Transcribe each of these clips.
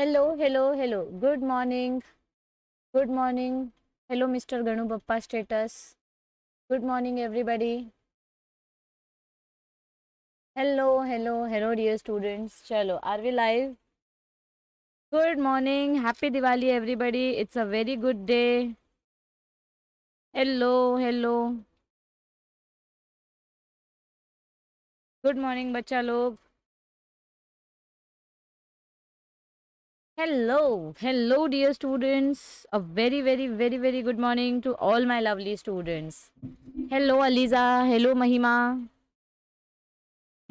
Hello hello hello good morning good morning hello mister Ganu Bappa status good morning everybody hello hello hello dear students चलो are we live good morning happy Diwali everybody it's a very good day hello hello good morning बच्चा लोग hello hello dear students a very very very very good morning to all my lovely students hello Aliza hello Mahima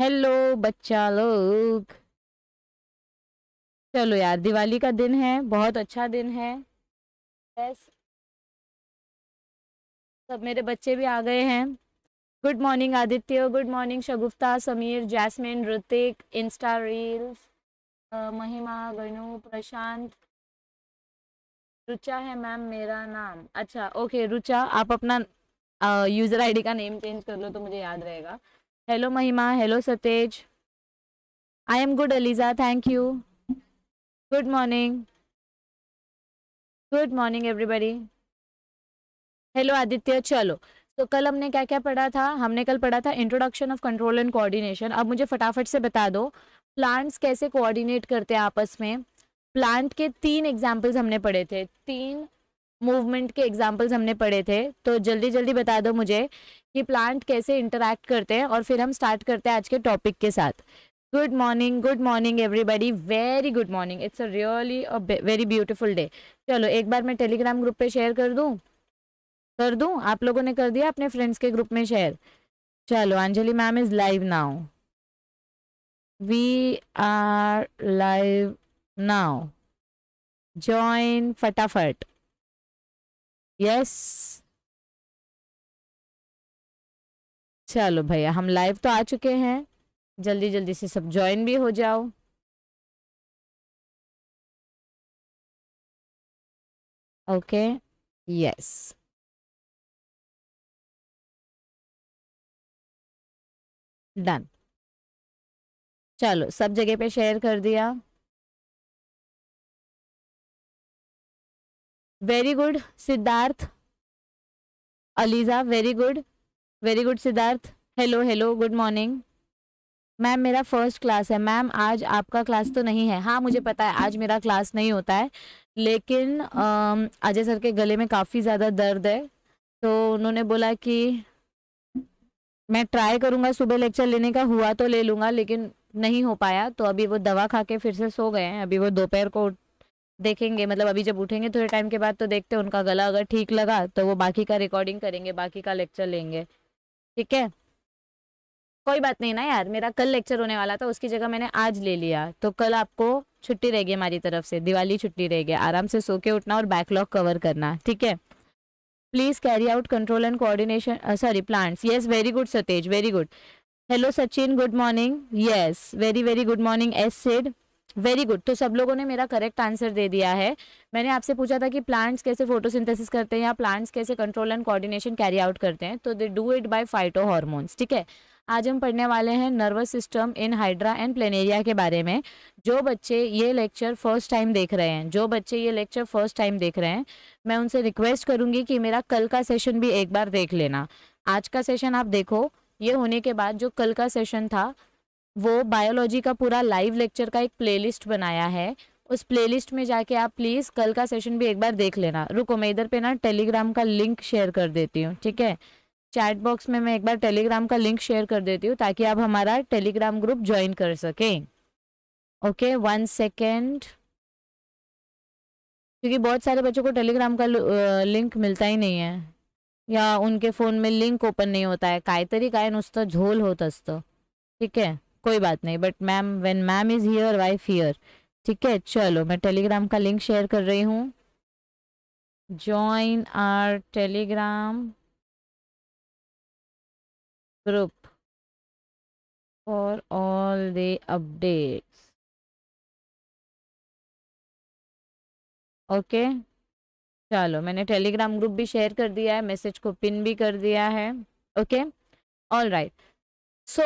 hello बच्चा लोग चलो यार दिवाली का दिन है बहुत अच्छा दिन है यस सब मेरे बच्चे भी आ गए हैं good morning Aditya good morning Shagufta Sameer Jasmine Hrithik insta reels Mahima Ganu प्रशांत रुचा है मैम मेरा नाम अच्छा ओके रुचा आप अपना यूज़र आईडी का नेम चेंज कर लो तो मुझे याद रहेगा hello Mahima hello Satej I am good Aliza thank you good morning good morning everybody hello Aditya चलो तो कल हमने क्या क्या पढ़ा था हमने कल पढ़ा था introduction of control and coordination अब मुझे फटाफट से बता दो प्लांट्स कैसे कोऑर्डिनेट करते हैं आपस में प्लांट के तीन एग्जाम्पल्स हमने पढ़े थे तीन मूवमेंट के एग्जाम्पल्स हमने पढ़े थे तो जल्दी जल्दी बता दो मुझे कि प्लांट कैसे इंटरैक्ट करते हैं और फिर हम स्टार्ट करते हैं आज के टॉपिक के साथ good morning good morning everybody very good morning it's a really a very beautiful day चलो एक बार मैं टेलीग्राम ग्रुप पे शेयर कर दूँ कर दूँ आप लोगों ने कर दिया अपने फ्रेंड्स के ग्रुप में शेयर चलो Anjali ma'am is live now we are live now join फटाफट यस चलो भैया हम लाइव तो आ चुके हैं जल्दी जल्दी से सब ज्वाइन भी हो जाओ ओके यस डन चलो सब जगह पे शेयर कर दिया very good Siddharth Aliza very good very good Siddharth hello hello good morning ma'am मेरा फर्स्ट क्लास है मैम आज आपका क्लास तो नहीं है हाँ मुझे पता है आज मेरा क्लास नहीं होता है लेकिन अजय सर के गले में काफ़ी ज़्यादा दर्द है तो उन्होंने बोला कि मैं ट्राई करूँगा सुबह लेक्चर लेने का हुआ तो ले लूँगा लेकिन नहीं हो पाया तो अभी वो दवा खा के फिर से सो गए हैं अभी वो दोपहर को देखेंगे मतलब अभी जब उठेंगे थोड़े टाइम के बाद तो देखते हैं उनका गला अगर ठीक लगा तो वो बाकी का रिकॉर्डिंग करेंगे बाकी का लेक्चर लेंगे ठीक है कोई बात नहीं ना यार मेरा कल लेक्चर होने वाला था उसकी जगह मैंने आज ले लिया तो कल आपको छुट्टी रहेगी हमारी तरफ से दिवाली छुट्टी रहेगी आराम से सो के उठना और बैकलॉग कवर करना ठीक है please carry out control and coordination sorry plants yes very good Satej very good hello Sachin good morning yes very very good morning as said very good तो सब लोगों ने मेरा करेक्ट आंसर दे दिया है मैंने आपसे पूछा था कि प्लांट्स कैसे फोटोसिंथेसिस करते हैं या प्लांट्स कैसे control and coordination carry out करते हैं तो they do it by phytohormones ठीक है आज हम पढ़ने वाले हैं nervous system in hydra and planaria के बारे में जो बच्चे ये लेक्चर फर्स्ट टाइम देख रहे हैं जो बच्चे ये लेक्चर फर्स्ट टाइम देख रहे हैं मैं उनसे रिक्वेस्ट करूँगी कि मेरा कल का सेशन भी एक बार देख लेना आज का सेशन आप देखो ये होने के बाद जो कल का सेशन था वो बायोलॉजी का पूरा लाइव लेक्चर का एक प्लेलिस्ट बनाया है उस प्लेलिस्ट में जाके आप प्लीज़ कल का सेशन भी एक बार देख लेना रुको मैं इधर पे ना टेलीग्राम का लिंक शेयर कर देती हूँ ठीक है चैट बॉक्स में मैं एक बार टेलीग्राम का लिंक शेयर कर देती हूँ ताकि आप हमारा टेलीग्राम ग्रुप ज्वाइन कर सकें ओके वन सेकेंड क्योंकि बहुत सारे बच्चों को टेलीग्राम का लिंक मिलता ही नहीं है या उनके फोन में लिंक ओपन होता है काय तरी काय नुसतं झोल होत असतं ठीक आहे कोई बात नहीं but ma'am when ma'am is here wife here ठीक है चलो मैं टेलीग्राम का लिंक शेयर कर रही हूँ join our Telegram group for all the updates okay चलो मैंने टेलीग्राम ग्रुप भी शेयर कर दिया है मैसेज को पिन भी कर दिया है ओके ऑल राइट सो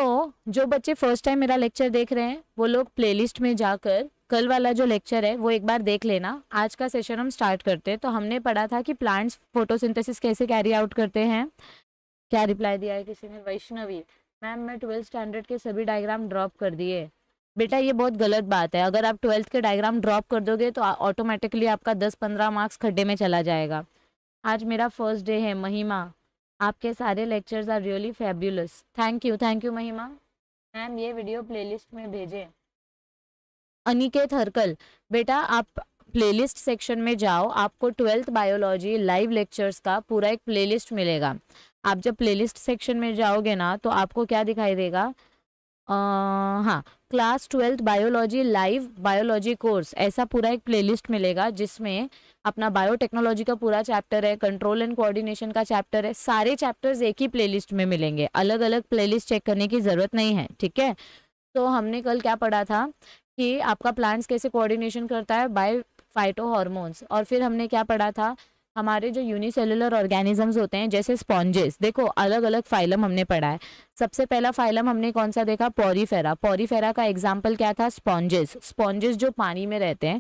जो बच्चे फर्स्ट टाइम मेरा लेक्चर देख रहे हैं वो लोग प्लेलिस्ट में जाकर कल वाला जो लेक्चर है वो एक बार देख लेना आज का सेशन हम स्टार्ट करते हैं तो हमने पढ़ा था कि प्लांट्स फोटोसिंथेसिस कैसे कैरी आउट करते हैं क्या रिप्लाई दिया है किसी ने वैष्णवी मैम मैं ट्वेल्थ स्टैंडर्ड के सभी डायग्राम ड्रॉप कर दिए बेटा ये बहुत गलत बात है अगर आप ट्वेल्थ के डायग्राम ड्रॉप कर दोगे तो ऑटोमेटिकली आपका दस पंद्रह मार्क्स खड्डे में चला जाएगा आज मेरा फर्स्ट डे है महिमा आपके सारे lectures are really fabulous thank you thank you Mahima ma'am ये वीडियो प्लेलिस्ट में भेजें अनिकेत हरकल बेटा आप प्लेलिस्ट सेक्शन में जाओ आपको ट्वेल्थ बायोलॉजी लाइव लेक्चर्स का पूरा एक प्लेलिस्ट मिलेगा आप जब प्लेलिस्ट सेक्शन में जाओगे ना तो आपको क्या दिखाई देगा हाँ class twelfth biology live biology course ऐसा पूरा एक प्लेलिस्ट मिलेगा जिसमें अपना बायोटेक्नोलॉजी का पूरा चैप्टर है कंट्रोल एंड कोऑर्डिनेशन का चैप्टर है सारे चैप्टर्स एक ही प्लेलिस्ट में मिलेंगे अलग अलग प्लेलिस्ट चेक करने की ज़रूरत नहीं है ठीक है तो हमने कल क्या पढ़ा था कि आपका प्लांट्स कैसे कोऑर्डिनेशन करता है बाय फाइटो हॉर्मोन्स और फिर हमने क्या पढ़ा था हमारे जो यूनिसेलुलर ऑर्गेनिजम्स होते हैं जैसे स्पॉन्जेस देखो अलग अलग फाइलम हमने पढ़ा है सबसे पहला फाइलम हमने कौन सा देखा पॉरीफेरा पॉरीफेरा का एग्जाम्पल क्या था स्पॉन्जेस स्पॉन्जेस जो पानी में रहते हैं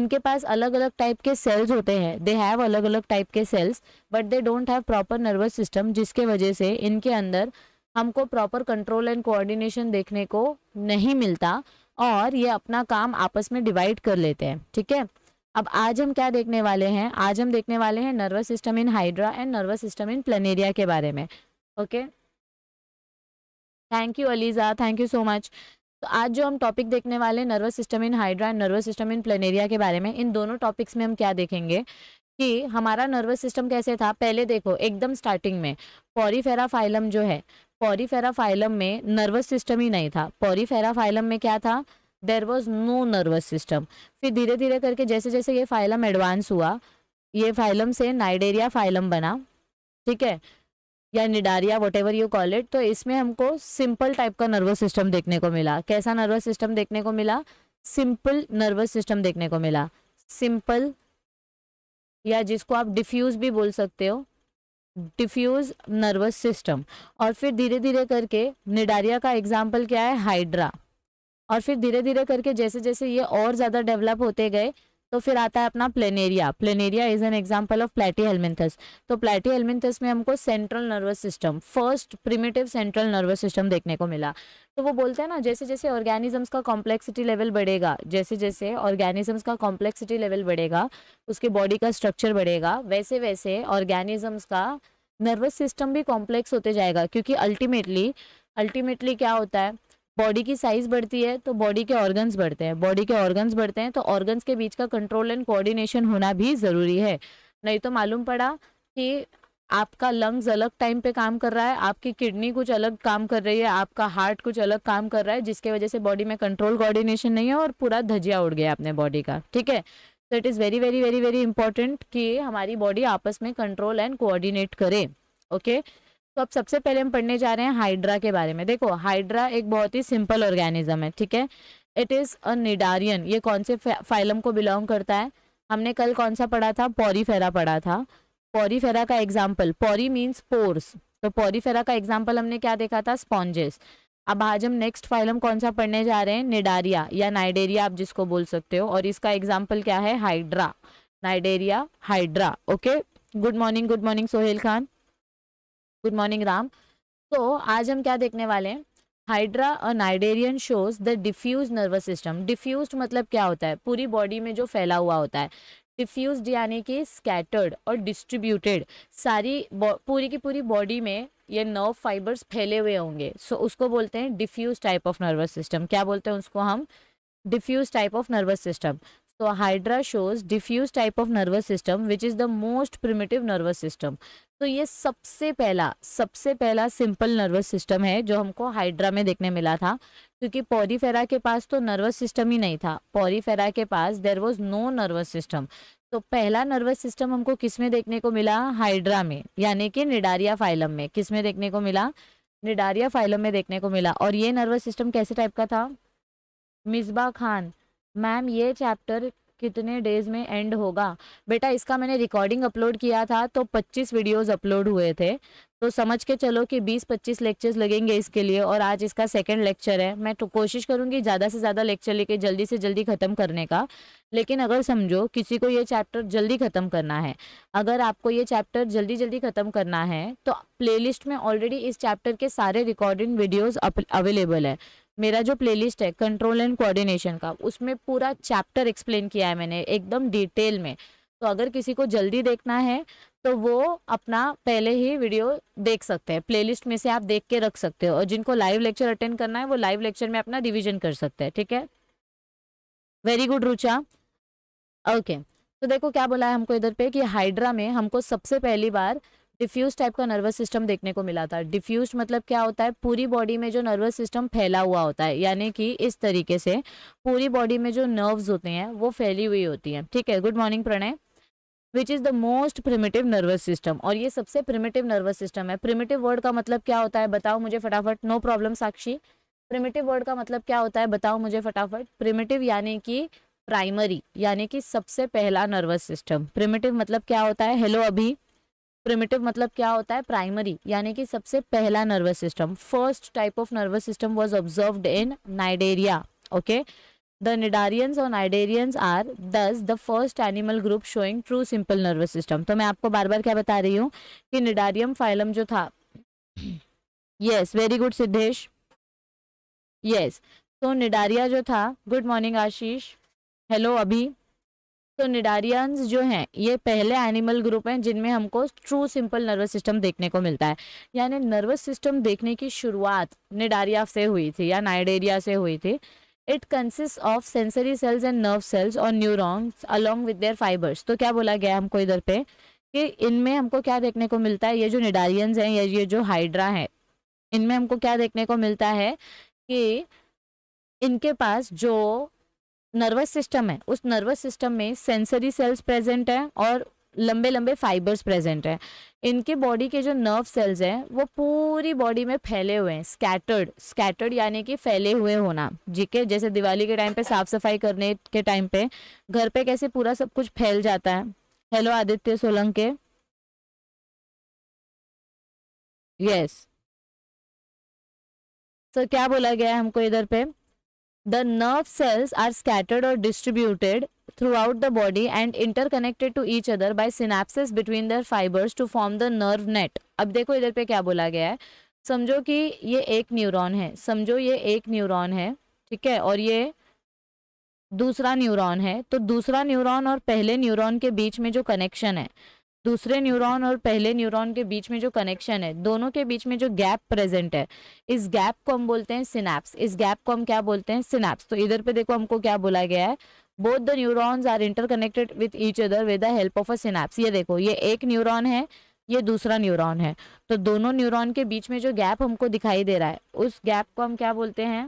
इनके पास अलग अलग टाइप के सेल्स होते हैं दे हैव अलग अलग टाइप के cells but they don't have proper nervous system जिसके वजह से इनके अंदर हमको प्रॉपर कंट्रोल एंड कोऑर्डिनेशन देखने को नहीं मिलता और ये अपना काम आपस में डिवाइड कर लेते हैं ठीक है अब आज हम क्या देखने वाले हैं आज हम देखने वाले हैं nervous system in hydra and nervous system in planaria के बारे में okay thank you Aliza thank you so much तो आज जो हम टॉपिक देखने वाले हैं nervous system in hydra and nervous system in planaria के बारे में इन दोनों टॉपिक्स में हम क्या देखेंगे कि हमारा नर्वस सिस्टम कैसे था पहले देखो एकदम स्टार्टिंग में पॉरीफेरा फाइलम जो है पॉरीफेरा फाइलम में नर्वस सिस्टम ही नहीं था पॉरीफेरा फाइलम में क्या था there was no nervous system फिर धीरे धीरे करके जैसे जैसे ये फाइलम एडवांस हुआ ये फाइलम से नाइडेरिया फाइलम बना ठीक है या cnidaria whatever you call it तो इसमें हमको सिंपल टाइप का नर्वस सिस्टम देखने को मिला कैसा नर्वस सिस्टम देखने को मिला सिंपल नर्वस सिस्टम देखने को मिला सिंपल या जिसको आप डिफ्यूज़ भी बोल सकते हो डिफ्यूज़ नर्वस सिस्टम और फिर धीरे धीरे करके निडारिया का एग्जाम्पल क्या है हाइड्रा और फिर धीरे धीरे करके जैसे जैसे ये और ज़्यादा डेवलप होते गए तो फिर आता है अपना planaria planaria is an example of platyhelminthes तो प्लेटी हेलमिंथस में हमको central nervous system first primitive central nervous system देखने को मिला तो वो बोलते हैं ना जैसे जैसे ऑर्गेनिजम्स का कॉम्प्लेक्सिटी लेवल बढ़ेगा जैसे जैसे ऑर्गेनिजम्स का कॉम्प्लेक्सिटी लेवल बढ़ेगा उसके बॉडी का स्ट्रक्चर बढ़ेगा वैसे वैसे ऑर्गेनिजम्स का नर्वस सिस्टम भी कॉम्प्लेक्स होते जाएगा क्योंकि अल्टीमेटली अल्टीमेटली क्या होता है बॉडी की साइज बढ़ती है तो बॉडी के ऑर्गन्स बढ़ते हैं बॉडी के ऑर्गन्स बढ़ते हैं तो ऑर्गन्स के बीच का कंट्रोल एंड कोऑर्डिनेशन होना भी ज़रूरी है नहीं तो मालूम पड़ा कि आपका लंग्स अलग टाइम पे काम कर रहा है आपकी किडनी कुछ अलग काम कर रही है आपका हार्ट कुछ अलग काम कर रहा है जिसके वजह से बॉडी में कंट्रोल कोऑर्डिनेशन नहीं है और पूरा धजिया उड़ गया अपने बॉडी का ठीक है तो it is very very very very important कि हमारी बॉडी आपस में कंट्रोल एंड कोऑर्डिनेट करे ओके okay? तो अब सबसे पहले हम पढ़ने जा रहे हैं हाइड्रा के बारे में देखो हाइड्रा एक बहुत ही सिंपल ऑर्गेनिज्म है ठीक है इट इज़ अ निडारियन ये कौन से फाइलम को बिलोंग करता है हमने कल कौन सा पढ़ा था पॉरीफेरा पढ़ा था पॉरीफेरा का एग्जाम्पल पॉरी मीन्स पोर्स तो पॉरीफेरा का एग्जाम्पल हमने क्या देखा था स्पॉन्जेस अब आज हम नेक्स्ट फाइलम कौन सा पढ़ने जा रहे हैं निडारिया या नाइडेरिया आप जिसको बोल सकते हो और इसका एग्जाम्पल क्या है hydra cnidaria hydra okay good morning good morning Sohail Khan good morning Ram तो आज हम क्या देखने वाले हैं हाइड्रा और cnidarian shows the diffuse nervous system diffuse मतलब क्या होता है पूरी बॉडी में जो फैला हुआ होता है डिफ्यूज यानी कि स्कैटर्ड और डिस्ट्रीब्यूटेड सारी पूरी की पूरी बॉडी में ये नर्व फाइबर्स फैले हुए होंगे सो so, उसको बोलते हैं diffuse type of nervous system क्या बोलते हैं उसको हम diffuse type of nervous system So hydra shows diffuse type of nervous system which is the most primitive nervous system. तो ये सबसे पहला सबसे पहला सिंपल नर्वस सिस्टम है जो हमको हाइड्रा में देखने मिला था क्योंकि पॉरीफेरा के पास तो नर्वस सिस्टम ही नहीं था पॉरीफेरा के पास there was no nervous system तो पहला नर्वस सिस्टम हमको किस में देखने को मिला हाइड्रा में यानी कि निडारिया फाइलम में किस में देखने को मिला निडारिया फाइलम में देखने को मिला और ये नर्वस सिस्टम कैसे टाइप का था मिसबा खान मैम ये चैप्टर कितने डेज में एंड होगा बेटा इसका मैंने रिकॉर्डिंग अपलोड किया था तो 25 वीडियोस अपलोड हुए थे तो समझ के चलो कि 20-25 लेक्चर्स लगेंगे इसके लिए और आज इसका सेकंड लेक्चर है मैं तो कोशिश करूँगी ज़्यादा से ज़्यादा लेक्चर लेके जल्दी से जल्दी ख़त्म करने का लेकिन अगर समझो किसी को ये चैप्टर जल्दी ख़त्म करना है अगर आपको ये चैप्टर जल्दी जल्दी ख़त्म करना है तो प्लेलिस्ट में ऑलरेडी इस चैप्टर के सारे रिकॉर्डिंग वीडियोज़ अवेलेबल है मेरा जो प्लेलिस्ट है कंट्रोल एंड कोऑर्डिनेशन का उसमें पूरा चैप्टर एक्सप्लेन किया है मैंने एकदम डिटेल में तो अगर किसी को जल्दी देखना है तो वो अपना पहले ही वीडियो देख सकते हैं प्लेलिस्ट में से आप देख के रख सकते हो और जिनको लाइव लेक्चर अटेंड करना है वो लाइव लेक्चर में अपना रिविजन कर सकते हैं ठीक है वेरी गुड रुचा ओके तो देखो क्या बोला है हमको इधर पे कि हाइड्रा में हमको सबसे पहली बार डिफ्यूज टाइप का नर्वस सिस्टम देखने को मिला था डिफ्यूज मतलब क्या होता है पूरी बॉडी में जो नर्वस सिस्टम फैला हुआ होता है यानी कि इस तरीके से पूरी बॉडी में जो नर्व्स होते हैं वो फैली हुई होती हैं ठीक है good morning Pranay which is the most primitive nervous system और ये सबसे प्रिमेटिव नर्वस सिस्टम है प्रिमेटिव वर्ड का मतलब क्या होता है बताओ मुझे फटाफट no problem Sakshi primitive word का मतलब क्या होता है बताओ मुझे फटाफट प्रिमेटिव यानी कि प्राइमरी यानी कि सबसे पहला नर्वस सिस्टम प्रिमेटिव मतलब क्या होता है हेलो अभी प्रिमिटिव मतलब क्या होता है प्राइमरी यानी कि सबसे पहला nervous system first type of nervous system was observe in cnidaria okay the cnidarians और cnidarians are thus the first animal group showing true simple nervous system तो मैं आपको बार बार क्या बता रही हूँ कि निडारियम फाइलम जो था yes very good Siddhesh yes तो निडारिया जो था गुड मॉर्निंग आशीष हेलो अभी तो निडारियंस जो हैं ये पहले एनिमल ग्रुप हैं जिनमें हमको ट्रू सिंपल नर्वस सिस्टम देखने को मिलता है यानी नर्वस सिस्टम देखने की शुरुआत निडारिया से हुई थी या नाइडेरिया से हुई थी it consist of sensory cells and nerve cells और neurons along with their fibres तो क्या बोला गया हमको इधर पे कि इनमें हमको क्या देखने को मिलता है ये जो निडारियंस हैं या ये जो हाइड्रा है इनमें हमको क्या देखने को मिलता है कि इनके पास जो नर्वस सिस्टम है उस नर्वस सिस्टम में सेंसरी सेल्स प्रेजेंट है और लंबे लंबे फाइबर्स प्रेजेंट हैं इनके बॉडी के जो नर्व सेल्स हैं वो पूरी बॉडी में फैले हुए हैं स्कैटर्ड स्कैटर्ड यानी कि फैले हुए होना जी के जैसे दिवाली के टाइम पे साफ सफाई करने के टाइम पे घर पे कैसे पूरा सब कुछ फैल जाता है hello Aditya Solanke yes yes. Sir so, क्या बोला गया है हमको इधर पे The nerve cells are scattered or distributed throughout the body and interconnected to each other by synapses between their fibers to form the nerve net. अब देखो इधर पे क्या बोला गया है समझो कि ये एक न्यूरॉन है समझो ये एक न्यूरॉन है ठीक है और ये दूसरा न्यूरॉन है तो दूसरा न्यूरॉन और पहले न्यूरॉन के बीच में जो कनेक्शन है दूसरे न्यूरॉन और पहले न्यूरॉन के बीच में जो कनेक्शन है दोनों के बीच में जो गैप प्रेजेंट है इस गैप को हम बोलते हैं सिनेप्स इस गैप को हम क्या बोलते हैं सिनेप्स तो इधर पे देखो हमको क्या बोला गया है both the neurons are interconnected with each other with the help of a synapse ये देखो ये एक न्यूरॉन है ये दूसरा न्यूरॉन है तो दोनों न्यूरॉन के बीच में जो गैप हमको दिखाई दे रहा है उस गैप को हम क्या बोलते हैं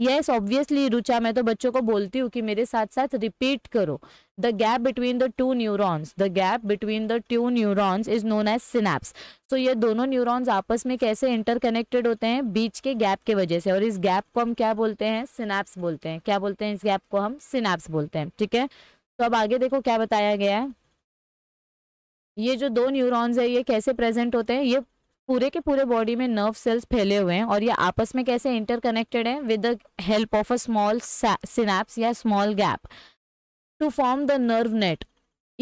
येस ऑब्वियसली रुचा मैं तो बच्चों को बोलती हूँ कि मेरे साथ साथ रिपीट करो the gap between the two neurons the gap between the two neurons is known as synapse so ये दोनों न्यूरॉन्स आपस में कैसे इंटरकनेक्टेड होते हैं बीच के गैप के वजह से और इस गैप को हम क्या बोलते हैं सिनेप्स बोलते हैं क्या बोलते हैं इस गैप को हम सिनेप्स बोलते हैं ठीक है तो अब आगे देखो क्या बताया गया है ये जो दो न्यूरॉन्स है ये कैसे प्रेजेंट होते हैं ये पूरे के पूरे बॉडी में नर्व सेल्स फैले हुए हैं और ये आपस में कैसे इंटरकनेक्टेड हैं with the help of a small synapse या small gap to form the nerve net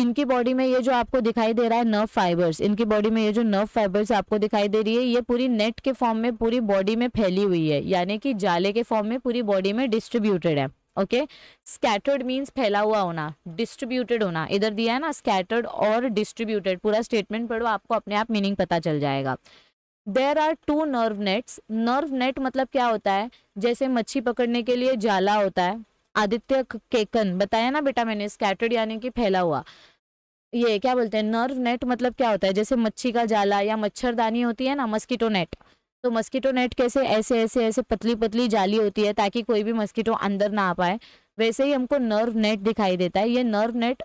इनकी बॉडी में ये जो आपको दिखाई दे रहा है नर्व फाइबर्स इनकी बॉडी में ये जो नर्व फाइबर्स आपको दिखाई दे रही है ये पूरी नेट के फॉर्म में पूरी बॉडी में फैली हुई है यानी कि जाले के फॉर्म में पूरी बॉडी में डिस्ट्रीब्यूटेड है ओके स्कैटर्ड मीन्स फैला हुआ होना डिस्ट्रीब्यूटेड होना इधर दिया है ना स्कैटर्ड और डिस्ट्रीब्यूटेड पूरा स्टेटमेंट पढ़ो आपको अपने आप मीनिंग पता चल जाएगा there are two nerve nets nerve net मतलब क्या होता है जैसे मच्छी पकड़ने के लिए जाला होता है आदित्य केकन बताया ना बेटा मैंने स्कैटर्ड यानी कि फैला हुआ ये क्या बोलते हैं नर्व नेट मतलब क्या होता है जैसे मच्छी का जाला या मच्छरदानी होती है ना मस्कीटो नेट तो मस्कीटो नेट कैसे ऐसे ऐसे ऐसे पतली पतली जाली होती है ताकि कोई भी मस्कीटो अंदर ना आ पाए वैसे ही हमको नर्व नेट दिखाई देता है ये नर्व नेट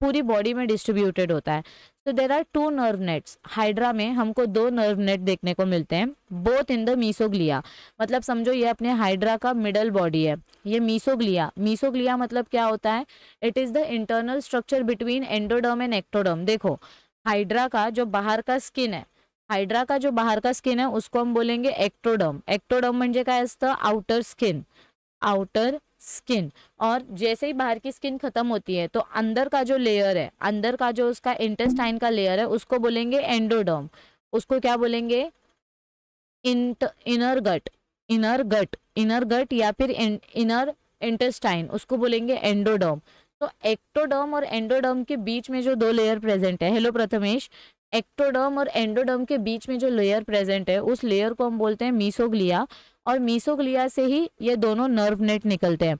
पूरी बॉडी में डिस्ट्रीब्यूटेड होता है तो there are two nerve nets hydra में हमको दो नर्व नेट देखने को मिलते हैं बोथ इन द मीसोग्लिया मतलब समझो ये अपने हाइड्रा का मिडल बॉडी है ये मीसोग्लिया मीसोग्लिया मतलब क्या होता है it is the internal structure between endoderm and ectoderm देखो हाइड्रा का जो बाहर का स्किन है हाइड्रा का जो बाहर का स्किन है उसको हम बोलेंगे एक्टोडर्म एक्टोडर्म म्हणजे काय आउटर स्किन आउटर स्किन और जैसे ही बाहर की स्किन खत्म होती है तो अंदर का जो लेयर है अंदर का जो उसका इंटेस्टाइन का लेयर है उसको बोलेंगे एंडोडर्म उसको क्या बोलेंगे इंट inner gut inner gut inner gut या फिर इनर इंटेस्टाइन उसको बोलेंगे एंडोडर्म तो एक्टोडर्म और एंडोडर्म के बीच में जो दो लेयर प्रेजेंट है हेलो प्रथमेश एक्टोडर्म और एंडोडर्म के बीच में जो लेयर प्रेजेंट है उस लेयर को हम बोलते हैं मीसोग्लिया और मीसोग्लिया से ही ये दोनों नर्व नेट निकलते हैं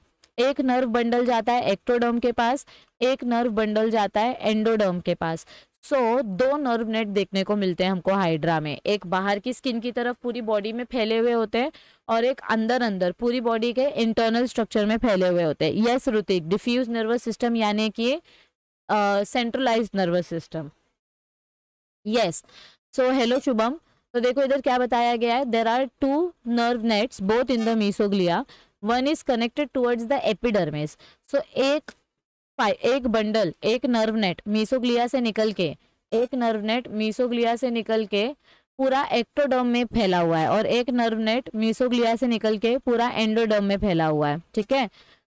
एक नर्व बंडल जाता है एक्टोडर्म के पास एक नर्व बंडल जाता है एंडोडर्म के पास सो so, दो नर्व नेट देखने को मिलते हैं हमको हाइड्रा में एक बाहर की स्किन की तरफ पूरी बॉडी में फैले हुए होते हैं और एक अंदर अंदर पूरी बॉडी के इंटरनल स्ट्रक्चर में फैले हुए होते हैं yes Ruthik diffuse nervous system यानी कि centralize nervous system yes so hello Shubham तो देखो इधर क्या बताया गया है there are two nerve nets both in the mesoglea one is connected towards the epidermis so एक एक बंडल एक नर्व नेट मीसोग्लिया से निकल के एक नर्व नेट मीसोग्लिया से निकल के पूरा एक्टोडर्म में फैला हुआ है और एक नर्व नेट मीसोग्लिया से निकल के पूरा एंडोडर्म में फैला हुआ है ठीक है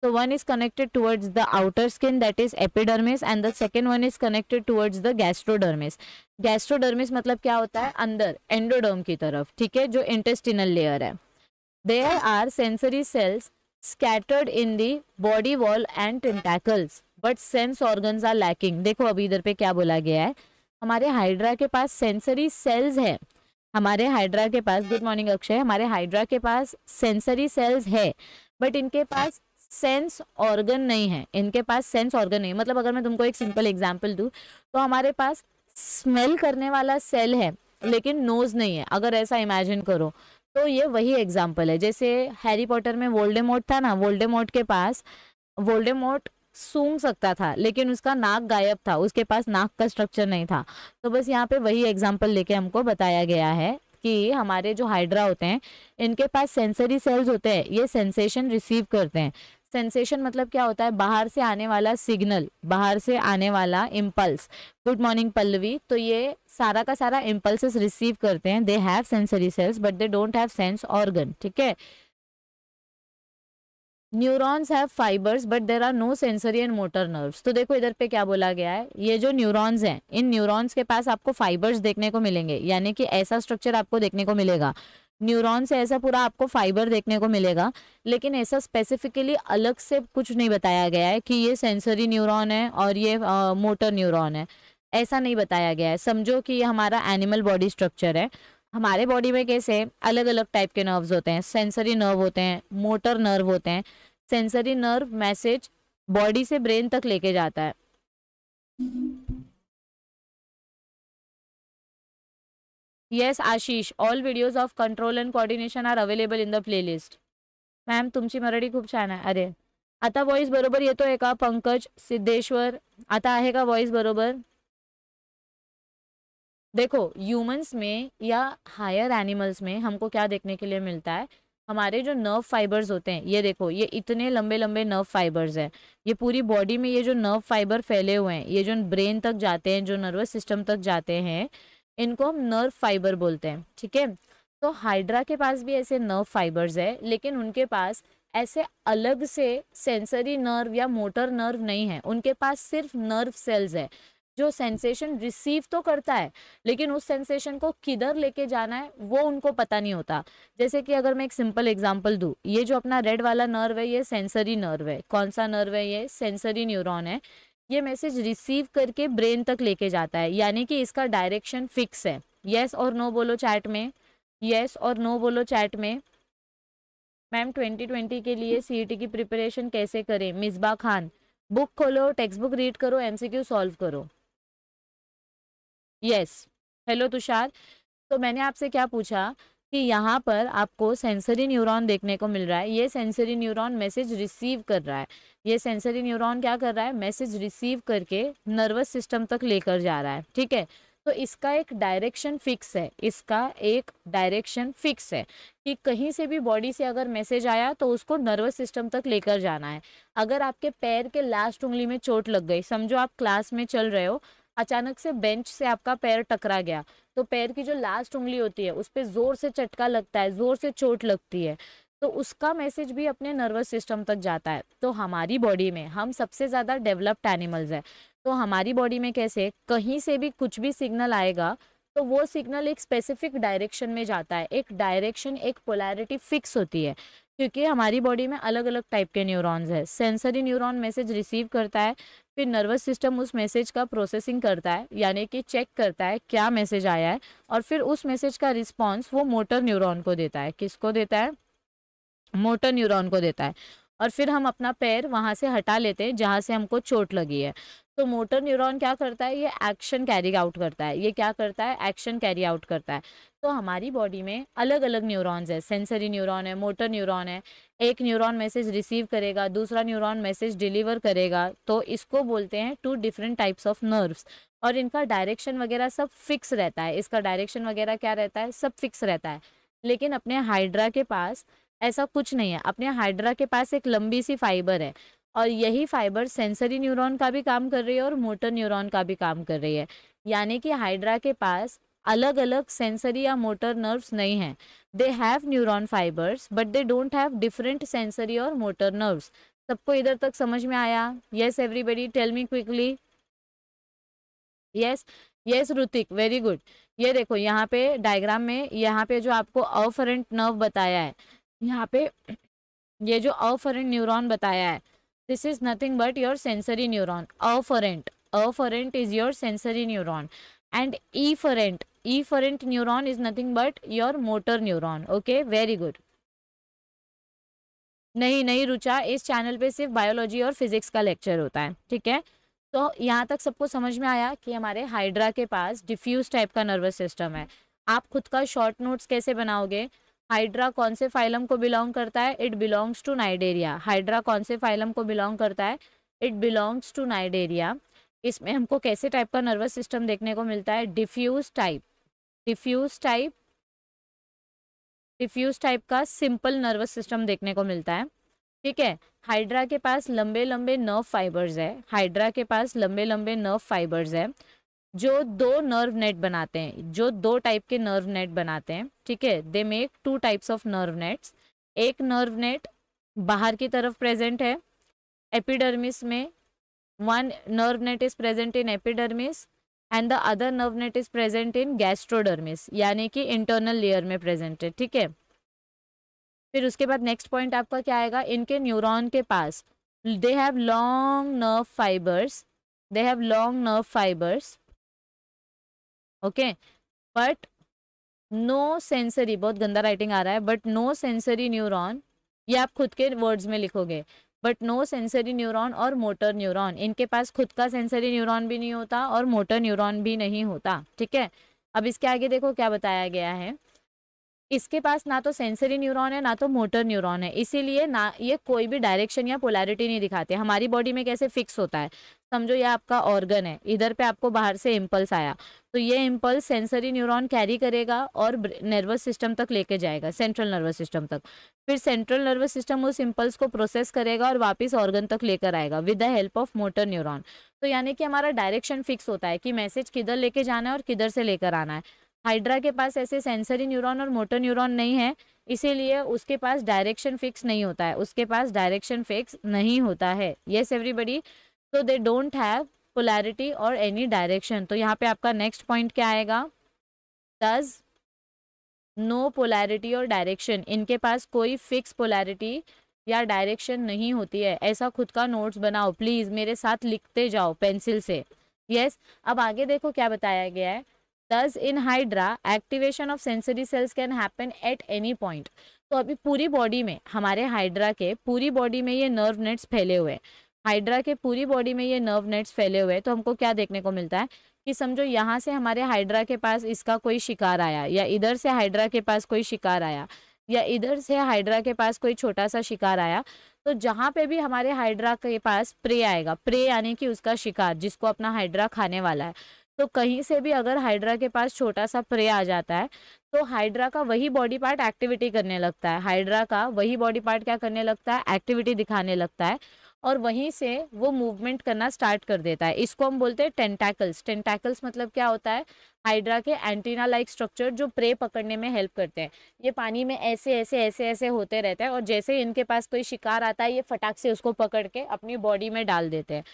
So one is connected towards the outer skin that is epidermis and the second one is connected towards the gastrodermis. Gastrodermis मतलब क्या होता है अंदर एंडोडर्म की तरफ ठीक है जो इंटेस्टिनल लेयर है there are sensory cells scattered in the body wall and tentacles but sense organs are lacking देखो अभी इधर पे क्या बोला गया है हमारे हाइड्रा के पास सेंसरी सेल्स है हमारे हाइड्रा के पास गुड मॉर्निंग अक्षय हमारे हाइड्रा के पास सेंसरी सेल्स है बट इनके पास सेंस ऑर्गन नहीं है इनके पास सेंस ऑर्गन नहीं मतलब अगर मैं तुमको एक सिंपल एग्जाम्पल दूँ तो हमारे पास स्मेल करने वाला सेल है लेकिन नोज नहीं है अगर ऐसा इमेजिन करो तो ये वही एग्जाम्पल है जैसे हैरी पॉटर में वोल्डेमोट था ना वोल्डेमोट के पास वोल्डेमोट सूंघ सकता था लेकिन उसका नाक गायब था उसके पास नाक का स्ट्रक्चर नहीं था तो बस यहाँ पे वही एग्जाम्पल लेके हमको बताया गया है कि हमारे जो हाइड्रा होते हैं इनके पास सेंसरी सेल्स होते हैं ये सेंसेशन रिसीव करते हैं सेंसेशन मतलब क्या होता है बाहर से आने वाला सिग्नल बाहर से आने वाला इम्पल्स गुड मॉर्निंग पल्लवी तो ये सारा का सारा इम्पल्स रिसीव करते हैं they have sensory cells but they don't have sense organ ठीक है neurons have fibres but there are no sensory and motor nerves तो देखो इधर पे क्या बोला गया है ये जो न्यूरॉन्स हैं इन न्यूरॉन्स के पास आपको फाइबर्स देखने को मिलेंगे यानी कि ऐसा स्ट्रक्चर आपको देखने को मिलेगा न्यूरॉन से ऐसा पूरा आपको फाइबर देखने को मिलेगा लेकिन ऐसा स्पेसिफिकली अलग से कुछ नहीं बताया गया है कि ये सेंसरी न्यूरॉन है और ये आ, मोटर न्यूरॉन है ऐसा नहीं बताया गया है समझो कि ये हमारा एनिमल बॉडी स्ट्रक्चर है हमारे बॉडी में कैसे अलग अलग टाइप के नर्व्स होते हैं सेंसरी नर्व होते हैं मोटर नर्व होते हैं सेंसरी नर्व मैसेज बॉडी से ब्रेन तक लेके जाता है yes Ashish all videos of control and coordination are available in the playlist ma'am तुम्हारी मराठी खूब छान है अरे आता वॉइस बरोबर है का पंकज सिद्धेश्वर आता है का वॉइस बरोबर देखो ह्यूमंस में या हायर एनिमल्स में हमको क्या देखने के लिए मिलता है हमारे जो नर्व फाइबर्स होते हैं ये देखो ये इतने लंबे लंबे नर्व फाइबर्स हैं ये पूरी बॉडी में ये जो नर्व फाइबर फैले हुए हैं ये जो ब्रेन तक जाते हैं जो नर्वस सिस्टम तक जाते हैं इनको हम नर्व फाइबर बोलते हैं ठीक है तो हाइड्रा के पास भी ऐसे नर्व फाइबर्स है लेकिन उनके पास ऐसे अलग से सेंसरी नर्व या मोटर नर्व नहीं है उनके पास सिर्फ नर्व सेल्स है जो सेंसेशन रिसीव तो करता है लेकिन उस सेंसेशन को किधर लेके जाना है वो उनको पता नहीं होता जैसे कि अगर मैं एक सिंपल एग्जांपल दूँ ये जो अपना रेड वाला नर्व है ये सेंसरी नर्व है कौन सा नर्व है ये सेंसरी न्यूरॉन है ये मैसेज रिसीव करके ब्रेन तक लेके जाता है यानी कि इसका डायरेक्शन फिक्स है यस और नो बोलो चैट में यस और नो बोलो चैट में मैम 2020 के लिए सी e की प्रिपरेशन कैसे करें मिसबा खान बुक खोलो टेक्स्ट बुक रीड करो एमसीक्यू सॉल्व करो यस हेलो तुषार तो मैंने आपसे क्या पूछा कि यहाँ पर आपको सेंसरी न्यूरॉन देखने को मिल रहा है ये सेंसरी न्यूरॉन मैसेज रिसीव कर रहा है ये सेंसरी न्यूरॉन क्या कर रहा है मैसेज रिसीव करके नर्वस सिस्टम तक लेकर जा रहा है ठीक है तो इसका एक डायरेक्शन फिक्स है इसका एक डायरेक्शन फिक्स है कि कहीं से भी बॉडी से अगर मैसेज आया तो उसको नर्वस सिस्टम तक लेकर जाना है अगर आपके पैर के लास्ट उंगली में चोट लग गई समझो आप क्लास में चल रहे हो अचानक से बेंच से आपका पैर टकरा गया तो पैर की जो लास्ट उंगली होती है उस पर ज़ोर से चटका लगता है ज़ोर से चोट लगती है तो उसका मैसेज भी अपने नर्वस सिस्टम तक जाता है तो हमारी बॉडी में हम सबसे ज़्यादा डेवलप्ड एनिमल्स हैं तो हमारी बॉडी में कैसे कहीं से भी कुछ भी सिग्नल आएगा तो वो सिग्नल एक स्पेसिफिक डायरेक्शन में जाता है एक डायरेक्शन एक पोलैरिटी फिक्स होती है क्योंकि हमारी बॉडी में अलग अलग टाइप के न्यूरॉन्स है सेंसरी न्यूरॉन मैसेज रिसीव करता है फिर नर्वस सिस्टम उस मैसेज का प्रोसेसिंग करता है यानी कि चेक करता है क्या मैसेज आया है और फिर उस मैसेज का रिस्पॉन्स वो मोटर न्यूरॉन को देता है किसको देता है मोटर न्यूरॉन को देता है और फिर हम अपना पैर वहाँ से हटा लेते हैं जहाँ से हमको चोट लगी है तो मोटर न्यूरॉन क्या करता है ये एक्शन कैरी आउट करता है ये क्या करता है एक्शन कैरी आउट करता है तो हमारी बॉडी में अलग अलग न्यूरॉन्स है सेंसरी न्यूरॉन है मोटर न्यूरॉन है एक न्यूरॉन मैसेज रिसीव करेगा दूसरा न्यूरॉन मैसेज डिलीवर करेगा तो इसको बोलते हैं two different types of nerves और इनका डायरेक्शन वगैरह सब फिक्स रहता है इसका डायरेक्शन वगैरह क्या रहता है सब फिक्स रहता है लेकिन अपने हाइड्रा के पास ऐसा कुछ नहीं है अपने हाइड्रा के पास एक लंबी सी फाइबर है और यही फाइबर सेंसरी न्यूरॉन का भी काम कर रही है और मोटर न्यूरॉन का भी काम कर रही है यानी कि हाइड्रा के पास अलग अलग सेंसरी या मोटर नर्व्स नहीं हैं they have neuron fibres but they don't have different sensory और मोटर नर्व्स सबको इधर तक समझ में आया yes everybody tell me quickly yes yes Hrithik very good ये देखो यहाँ पे डायग्राम में यहाँ पे जो आपको अफरेंट नर्व बताया है यहाँ पे ये जो अफरेंट न्यूरॉन बताया है This is nothing but your sensory neuron. Afferent. Afferent is your sensory neuron. And efferent. Efferent neuron is nothing but your motor neuron. Okay, very good. नहीं नहीं रुचा इस चैनल पे सिर्फ बायोलॉजी और फिजिक्स का lecture होता है ठीक है तो यहाँ तक सबको समझ में आया कि हमारे हाइड्रा के पास डिफ्यूज टाइप का नर्वस सिस्टम है आप खुद का शॉर्ट नोट्स कैसे बनाओगे हाइड्रा कौन से फाइलम को बिलोंग करता है it belongs to cnidaria hydra कौन से फाइलम को बिलोंग करता है इट बिलोंग्स टू नाइडेरिया इसमें हमको कैसे टाइप का नर्वस सिस्टम देखने को मिलता है diffuse type diffuse type diffuse type का सिंपल नर्वस सिस्टम देखने को मिलता है ठीक है हाइड्रा के पास लंबे लंबे नर्व फाइबर्स है हाइड्रा के पास लंबे लंबे नर्व फाइबर्स है जो दो नर्व नेट बनाते हैं जो दो टाइप के नर्व नेट बनाते हैं ठीक है they make two types of nerve nets एक नर्व नेट बाहर की तरफ प्रेजेंट है एपिडर्मिस में one nerve net is present in epidermis and the other nerve net is present in gastrodermis यानी कि इंटरनल लेयर में प्रेजेंट है ठीक है फिर उसके बाद नेक्स्ट पॉइंट आपका क्या आएगा इनके न्यूरॉन के पास they have long nerve fibres they have long nerve fibres okay but no sensory बहुत गंदा राइटिंग आ रहा है बट नो सेंसरी न्यूरॉन ये आप खुद के वर्ड्स में लिखोगे बट नो सेंसरी न्यूरॉन और मोटर न्यूरॉन इनके पास खुद का सेंसरी न्यूरॉन भी नहीं होता और मोटर न्यूरॉन भी नहीं होता ठीक है अब इसके आगे देखो क्या बताया गया है इसके पास ना तो सेंसरी न्यूरॉन है ना तो मोटर न्यूरॉन है इसीलिए ना ये कोई भी डायरेक्शन या पोलैरिटी नहीं दिखाते हमारी बॉडी में कैसे फिक्स होता है समझो ये आपका ऑर्गन है इधर पे आपको बाहर से इम्पल्स आया तो ये इम्पल्स सेंसरी न्यूरॉन कैरी करेगा और नर्वस सिस्टम तक लेके जाएगा सेंट्रल नर्वस सिस्टम तक फिर सेंट्रल नर्वस सिस्टम उस इम्पल्स को प्रोसेस करेगा और वापस ऑर्गन तक लेकर आएगा with the help of motor neuron तो यानी कि हमारा डायरेक्शन फिक्स होता है कि मैसेज किधर लेके जाना है और किधर से लेकर आना है हाइड्रा के पास ऐसे सेंसरी न्यूरॉन और मोटर न्यूरॉन नहीं है इसीलिए उसके पास डायरेक्शन फिक्स नहीं होता है उसके पास डायरेक्शन फिक्स नहीं होता है येस एवरीबडी तो दे डोंट हैव पोलैरिटी और एनी डायरेक्शन तो यहाँ पे आपका नेक्स्ट पॉइंट क्या आएगा दस नो पोलैरिटी और डायरेक्शन इनके पास कोई फिक्स पोलैरिटी या डायरेक्शन नहीं होती है ऐसा खुद का नोट्स बनाओ प्लीज़ मेरे साथ लिखते जाओ पेंसिल से यस yes, अब आगे देखो क्या बताया गया है thus in hydra activation of sensory cells can happen at any point तो अभी पूरी बॉडी में हमारे हाइड्रा के पूरी बॉडी में ये नर्व नेट्स फैले हुए हैं हाइड्रा के पूरी बॉडी में ये नर्व नेट्स फैले हुए हैं तो हमको क्या देखने को मिलता है कि समझो यहाँ से हमारे हाइड्रा के पास इसका कोई शिकार आया या इधर से हाइड्रा के पास कोई शिकार आया या इधर से हाइड्रा के पास कोई छोटा सा शिकार आया तो जहाँ पे भी हमारे हाइड्रा के पास प्रे आएगा प्रे यानी कि उसका शिकार जिसको अपना हाइड्रा खाने वाला है तो कहीं से भी अगर हाइड्रा के पास छोटा सा प्रे आ जाता है तो हाइड्रा का वही बॉडी पार्ट एक्टिविटी करने लगता है हाइड्रा का वही बॉडी पार्ट क्या करने लगता है एक्टिविटी दिखाने लगता है और वहीं से वो मूवमेंट करना स्टार्ट कर देता है इसको हम बोलते हैं टेंटैकल्स टेंटैकल्स मतलब क्या होता है हाइड्रा के एंटीना लाइक स्ट्रक्चर जो प्रे पकड़ने में हेल्प करते हैं ये पानी में ऐसे ऐसे ऐसे ऐसे होते रहते हैं और जैसे इनके पास कोई शिकार आता है ये फटाक से उसको पकड़ के अपनी बॉडी में डाल देते हैं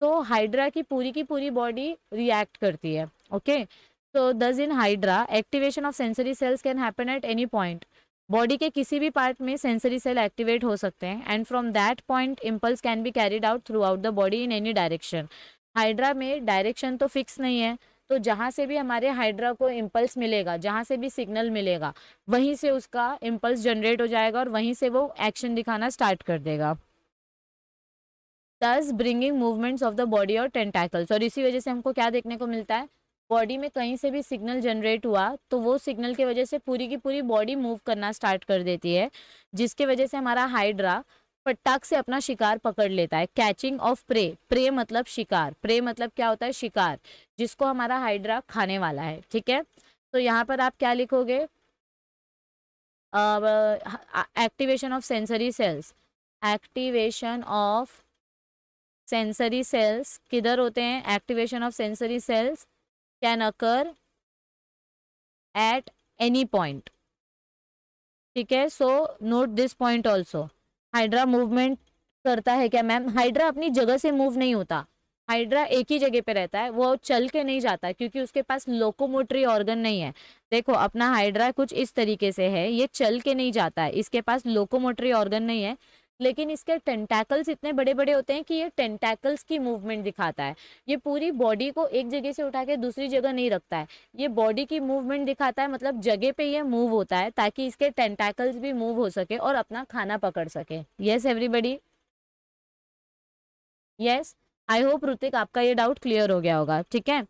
तो हाइड्रा की पूरी की पूरी बॉडी रिएक्ट करती है ओके तो thus in hydra activation of sensory cells can happen at any point body के किसी भी पार्ट में सेंसरी सेल एक्टिवेट हो सकते हैं and from that point impulse can be carried out throughout the body in any direction hydra में direction तो fix नहीं है तो जहाँ से भी हमारे हाइड्रा को इम्पल्स मिलेगा जहाँ से भी सिग्नल मिलेगा वहीं से उसका इम्पल्स जनरेट हो जाएगा और वहीं से वो एक्शन दिखाना स्टार्ट कर देगा thus bringing movements of the body और टेंटैकल्स और इसी वजह से हमको क्या देखने को मिलता है बॉडी में कहीं से भी सिग्नल जनरेट हुआ तो वो सिग्नल की वजह से पूरी की पूरी बॉडी मूव करना स्टार्ट कर देती है जिसके वजह से हमारा हाइड्रा पटाख से अपना शिकार पकड़ लेता है कैचिंग ऑफ प्रे प्रे मतलब शिकार प्रे मतलब क्या होता है शिकार जिसको हमारा हाइड्रा खाने वाला है ठीक है तो यहाँ पर आप क्या लिखोगे activation of sensory cells activation of sensory cells किधर होते हैं activation of sensory cells can occur at any point ठीक है so note this point also hydra movement करता है क्या मैम हाइड्रा अपनी जगह से मूव नहीं होता हाइड्रा एक ही जगह पे रहता है वो चल के नहीं जाता क्योंकि उसके पास लोकोमोटरी ऑर्गन नहीं है देखो अपना हाइड्रा कुछ इस तरीके से है ये चल के नहीं जाता है इसके पास लोकोमोटरी ऑर्गन नहीं है लेकिन इसके टेंटैकल्स इतने बड़े बड़े होते हैं कि ये टेंटैकल्स की मूवमेंट दिखाता है ये पूरी बॉडी को एक जगह से उठा के दूसरी जगह नहीं रखता है ये बॉडी की मूवमेंट दिखाता है मतलब जगह पे ये मूव होता है ताकि इसके टेंटैकल्स भी मूव हो सके और अपना खाना पकड़ सके yes everybody yes I hope Hrithik आपका ये डाउट क्लियर हो गया होगा ठीक है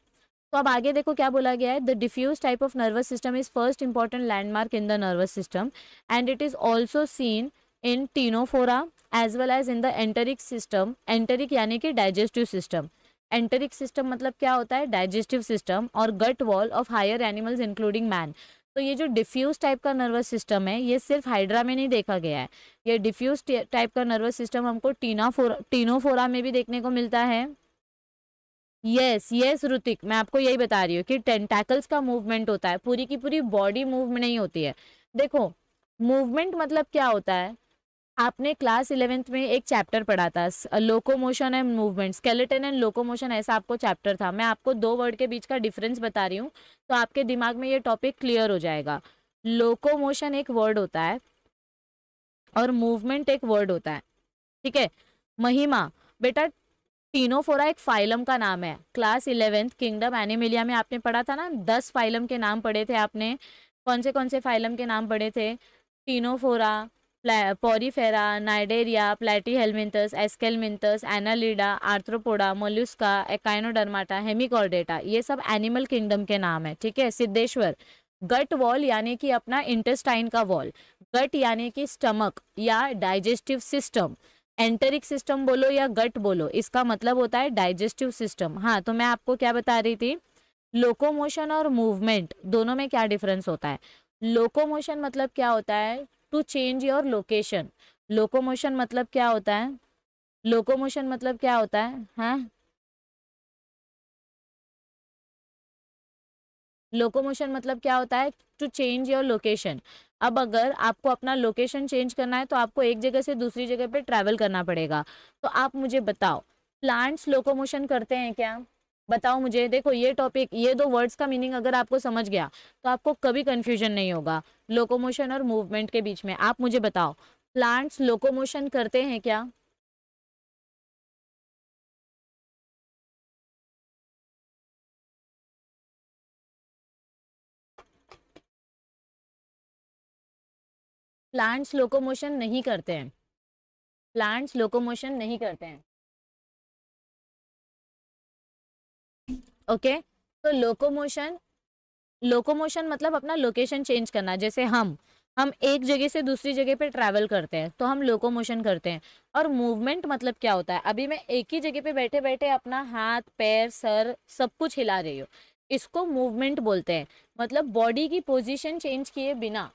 तो अब आगे देखो क्या बोला गया है the diffuse type of nervous system is first important landmark in the nervous system and it is also seen in ctenophora as well as in the enteric system enteric यानी कि डाइजेस्टिव सिस्टम एंटरिक सिस्टम मतलब क्या होता है digestive system और gut wall of higher animals including man तो ये जो डिफ्यूज टाइप का नर्वस सिस्टम है ये सिर्फ हाइड्रा में नहीं देखा गया है ये डिफ्यूज टाइप का नर्वस सिस्टम हमको टीनाफोरा टीनोफोरा में भी देखने को मिलता है यस यस ऋतिक मैं आपको यही बता रही हूँ कि टेंटैकल्स का मूवमेंट होता है पूरी की पूरी बॉडी मूव नहीं होती है देखो मूवमेंट मतलब क्या होता है आपने क्लास इलेवेंथ में एक चैप्टर पढ़ा था locomotion and movement skeleton and locomotion ऐसा आपको चैप्टर था मैं आपको दो वर्ड के बीच का डिफरेंस बता रही हूँ तो आपके दिमाग में ये टॉपिक क्लियर हो जाएगा लोकोमोशन एक वर्ड होता है और मूवमेंट एक वर्ड होता है ठीक है महिमा बेटा टीनोफोरा एक फाइलम का नाम है क्लास इलेवेंथ किंगडम एनिमिलिया में आपने पढ़ा था ना दस फाइलम के नाम पढ़े थे आपने कौन से कौन से फाइलम के नाम पढ़े थे ctenophora porifera cnidaria platyhelminthes aschelminthes annelida arthropoda mollusca echinodermata hemichordata ये सब एनिमल किंगडम के नाम है ठीक है सिद्धेश्वर गट वॉल यानी कि अपना इंटेस्टाइन का वॉल गट यानी कि स्टमक या डाइजेस्टिव सिस्टम एंटेरिक सिस्टम बोलो या गट बोलो इसका मतलब होता है डाइजेस्टिव सिस्टम हाँ तो मैं आपको क्या बता रही थी लोकोमोशन और मूवमेंट दोनों में क्या डिफरेंस होता है लोकोमोशन मतलब क्या होता है to change your location locomotion मतलब क्या होता है लोकोमोशन मतलब क्या होता है हाँ लोकोमोशन मतलब क्या होता है टू चेंज योर लोकेशन अब अगर आपको अपना लोकेशन चेंज करना है तो आपको एक जगह से दूसरी जगह पे ट्रैवल करना पड़ेगा तो आप मुझे बताओ प्लांट्स लोकोमोशन करते हैं क्या बताओ मुझे देखो ये टॉपिक ये दो वर्ड्स का मीनिंग अगर आपको समझ गया तो आपको कभी कंफ्यूजन नहीं होगा लोकोमोशन और मूवमेंट के बीच में आप मुझे बताओ प्लांट्स लोकोमोशन करते हैं क्या प्लांट्स लोकोमोशन नहीं करते हैं प्लांट्स लोकोमोशन नहीं करते हैं ओके तो लोकोमोशन लोकोमोशन मतलब अपना लोकेशन चेंज करना जैसे हम हम एक जगह से दूसरी जगह पे ट्रैवल करते हैं तो हम लोकोमोशन करते हैं और मूवमेंट मतलब क्या होता है अभी मैं एक ही जगह पे बैठे बैठे अपना हाथ पैर सर सब कुछ हिला रही हूँ इसको मूवमेंट बोलते हैं मतलब बॉडी की पोजीशन चेंज किए बिना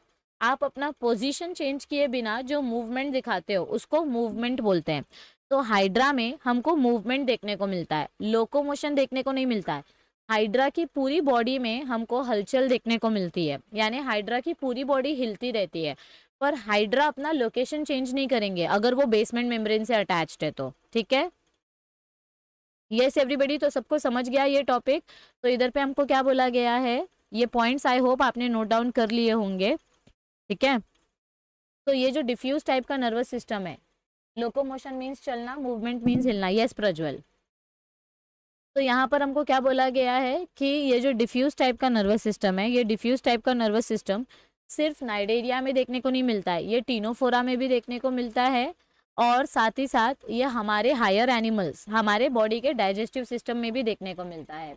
आप अपना पोजीशन चेंज किए बिना जो मूवमेंट दिखाते हो उसको मूवमेंट बोलते हैं तो हाइड्रा में हमको मूवमेंट देखने को मिलता है लोकोमोशन देखने को नहीं मिलता है हाइड्रा की पूरी बॉडी में हमको हलचल देखने को मिलती है यानी हाइड्रा की पूरी बॉडी हिलती रहती है पर हाइड्रा अपना लोकेशन चेंज नहीं करेंगे अगर वो बेसमेंट मेम्ब्रेन से अटैच्ड है तो ठीक है यस एवरीबडी तो सबको समझ गया ये टॉपिक तो इधर पे हमको क्या बोला गया है ये पॉइंट्स आई होप आपने नोट डाउन कर लिए होंगे ठीक है तो ये जो डिफ्यूज टाइप का नर्वस सिस्टम है लोकोमोशन मीन्स चलना मूवमेंट मीन्स हिलना यस प्रज्वल तो यहाँ पर हमको क्या बोला गया है कि ये जो डिफ्यूज टाइप का नर्वस सिस्टम है ये डिफ्यूज टाइप का नर्वस सिस्टम सिर्फ नाइडेरिया में देखने को नहीं मिलता है ये टीनोफोरा में भी देखने को मिलता है और साथ ही साथ ये हमारे हायर एनिमल्स हमारे बॉडी के डाइजेस्टिव सिस्टम में भी देखने को मिलता है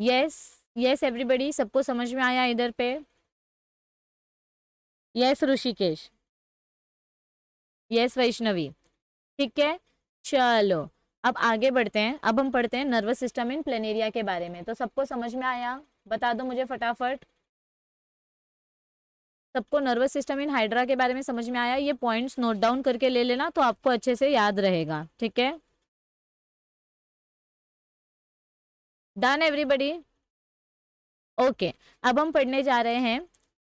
यस यस एवरीबडी सबको समझ में आया इधर पे यस ऋषिकेश यस वैष्णवी ठीक है चलो अब आगे बढ़ते हैं अब हम पढ़ते हैं नर्वस सिस्टम इन प्लेनेरिया के बारे में तो सबको समझ में आया बता दो मुझे फटाफट सबको नर्वस सिस्टम इन हाइड्रा के बारे में समझ में आया ये पॉइंट्स नोट डाउन करके ले लेना तो आपको अच्छे से याद रहेगा ठीक है डन एवरीबडी ओके अब हम पढ़ने जा रहे हैं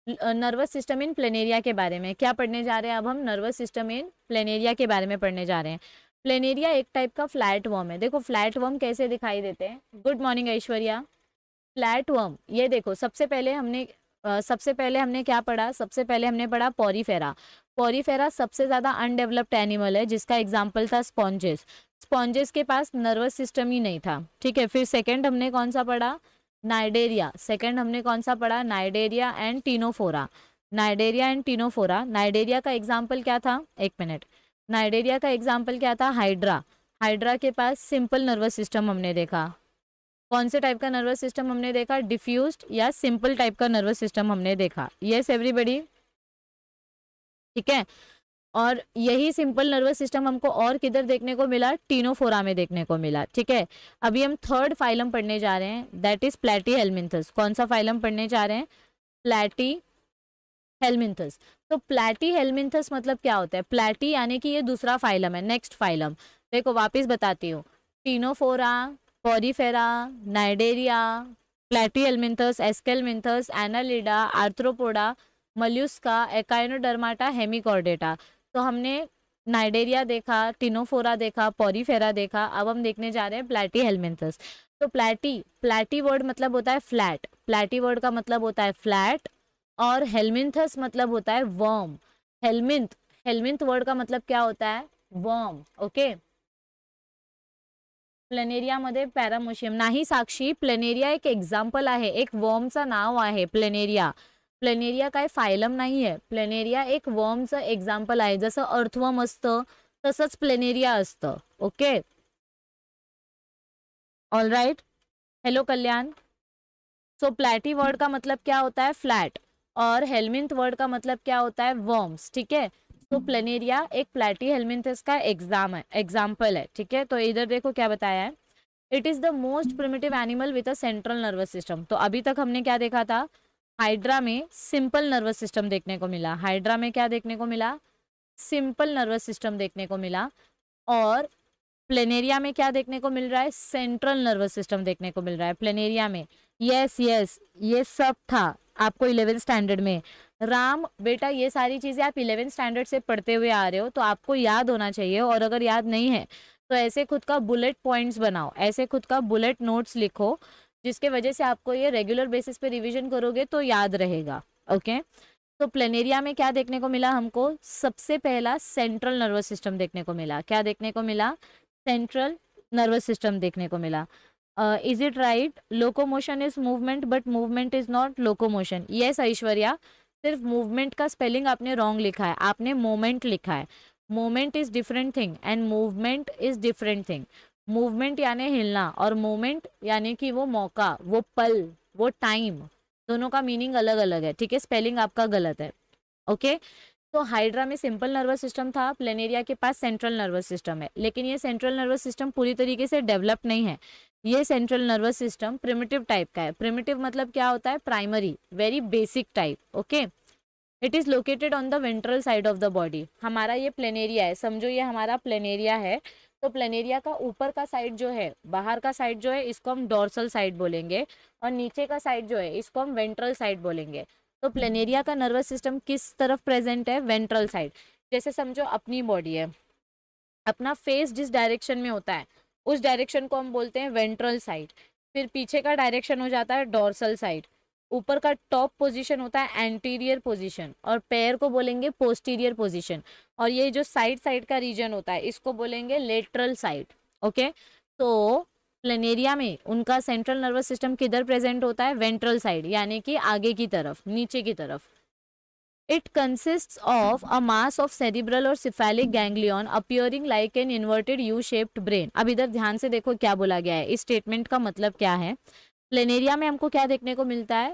नर्वस सिस्टम इन प्लेनेरिया के बारे में क्या पढ़ने जा रहे हैं अब हम नर्वस सिस्टम इन प्लेनेरिया के बारे में पढ़ने जा रहे हैं प्लेनेरिया एक टाइप का फ्लैट वर्म है देखो फ्लैट वर्म कैसे दिखाई देते हैं good morning Aishwarya flat worm ये देखो सबसे पहले हमने सबसे पहले हमने क्या पढ़ा सबसे पहले हमने पढ़ा पॉरीफेरा पॉरीफेरा सबसे ज़्यादा अनडेवलप्ड एनिमल है जिसका एग्जाम्पल था स्पॉन्जेस स्पॉन्जेस के पास नर्वस सिस्टम ही नहीं था ठीक है फिर सेकेंड हमने कौन सा पढ़ा नाइडेरिया सेकंड हमने कौन सा पढ़ा cnidaria and ctenophora cnidaria and ctenophora cnidaria का एग्जाम्पल क्या था एक मिनट नाइडेरिया का एग्जाम्पल क्या था हाइड्रा हाइड्रा के पास सिंपल नर्वस सिस्टम हमने देखा कौन से टाइप का नर्वस सिस्टम हमने देखा डिफ्यूज या सिंपल टाइप का नर्वस सिस्टम हमने देखा येस एवरीबडी ठीक है और यही सिंपल नर्वस सिस्टम हमको और किधर देखने को मिला टीनोफोरा में देखने को मिला ठीक है अभी हम थर्ड फाइलम पढ़ने जा रहे हैं दैट इज प्लेटी हेलमिंथस कौन सा फाइलम पढ़ने जा रहे हैं प्लेटी हेलमिंथस तो प्लेटी हेलमिंथस मतलब क्या होता है प्लेटी यानी कि ये दूसरा फाइलम है नेक्स्ट फाइलम देखो वापिस बताती हूँ ctenophora porifera cnidaria platyhelminthes aschelminthes annelida arthropoda mollusca echinodermata hemichordata तो हमने नाइडेरिया देखा टिनोफोरा देखा पॉरीफेरा देखा अब हम देखने जा रहे हैं प्लैटी हेलमेंथस तो प्लैटी प्लैटी वर्ड मतलब होता है फ्लैट प्लैटी वर्ड का मतलब होता है फ्लैट और हेलमिंथस मतलब होता है वॉम हेलमिंथ हेलमिंथ वर्ड का मतलब क्या होता है वॉर्म ओके प्लेनेरिया मध्य पॅरामोशियम नाही साक्षी प्लेनेरिया एक एक्झाम्पल आहे एक वर्मचं नाव आहे प्लेनेरिया प्लेनेरिया का फायलम नहीं है प्लेनेरिया एक वर्म एक्झाम्पल है जसं अर्थवर्म असतं तसच planaria okay all right hello Kalyan so platy word का मतलब क्या होता है फ्लैट और हेलमिंथ वर्ड का मतलब क्या होता है वर्म्स ठीक है तो प्लेनेरिया एक प्लैटी हेलमिंथ का एग्जाम है एग्जाम्पल है ठीक है तो इधर देखो क्या बताया है it is the most primitive animal with a central nervous system तो अभी तक हमने क्या देखा था हाइड्रा में सिंपल नर्वस सिस्टम देखने को मिला हाइड्रा में क्या देखने को मिला सिंपल नर्वस सिस्टम देखने को मिला और प्लेनेरिया में क्या देखने को मिल रहा है सेंट्रल नर्वस सिस्टम देखने को मिल रहा है प्लेनेरिया में यस यस ये सब था आपको इलेवेंथ स्टैंडर्ड में राम बेटा ये सारी चीज़ें आप इलेवेंथ स्टैंडर्ड से पढ़ते हुए आ रहे हो तो आपको याद होना चाहिए और अगर याद नहीं है तो ऐसे खुद का बुलेट पॉइंट्स बनाओ ऐसे खुद का बुलेट नोट्स लिखो जिसके वजह से आपको ये रेगुलर बेसिस पे रिवीजन करोगे तो याद रहेगा ओके तो प्लेनेरिया में क्या देखने को मिला हमको सबसे पहला सेंट्रल नर्वस सिस्टम देखने को मिला क्या देखने को मिला सेंट्रल नर्वस सिस्टम देखने को मिला is it right locomotion is movement but movement is not locomotion yes Aishwarya सिर्फ मूवमेंट का स्पेलिंग आपने रॉन्ग लिखा है आपने मोमेंट लिखा है moment is different thing and movement is different thing movement यानी हिलना और मोमेंट यानी कि वो मौका वो पल वो टाइम दोनों का मीनिंग अलग अलग है ठीक है स्पेलिंग आपका गलत है ओके तो हाइड्रा में सिंपल नर्वस सिस्टम था प्लेनेरिया के पास सेंट्रल नर्वस सिस्टम है लेकिन ये सेंट्रल नर्वस सिस्टम पूरी तरीके से डेवलप नहीं है ये central nervous system primitive type का है प्रिमिटिव मतलब क्या होता है primary very basic type okay it is located on the ventral side of the body हमारा ये प्लेनेरिया है समझो ये हमारा प्लेनेरिया है तो प्लेनेरिया का ऊपर का साइड जो है बाहर का साइड जो है इसको हम डोर्सल साइड बोलेंगे और नीचे का साइड जो है इसको हम वेंट्रल साइड बोलेंगे तो प्लेनेरिया का नर्वस सिस्टम किस तरफ प्रेजेंट है वेंट्रल साइड जैसे समझो अपनी बॉडी है अपना फेस जिस डायरेक्शन में होता है उस डायरेक्शन को हम बोलते हैं वेंट्रल साइड फिर पीछे का डायरेक्शन हो जाता है डोर्सल साइड ऊपर का टॉप पोजीशन होता है एंटीरियर पोजीशन और पैर को बोलेंगे पोस्टीरियर पोजीशन और ये जो साइड साइड का रीजन होता है इसको बोलेंगे लेटरल साइड ओके तो प्लेनेरिया में उनका सेंट्रल नर्वस सिस्टम किधर प्रेजेंट होता है वेंट्रल साइड यानी कि आगे की तरफ नीचे की तरफ it consist of a mass of cerebral और cephalic ganglion appearing like an inverted U shaped brain अब इधर ध्यान से देखो क्या बोला गया है इस स्टेटमेंट का मतलब क्या है प्लेनेरिया में हमको क्या देखने को मिलता है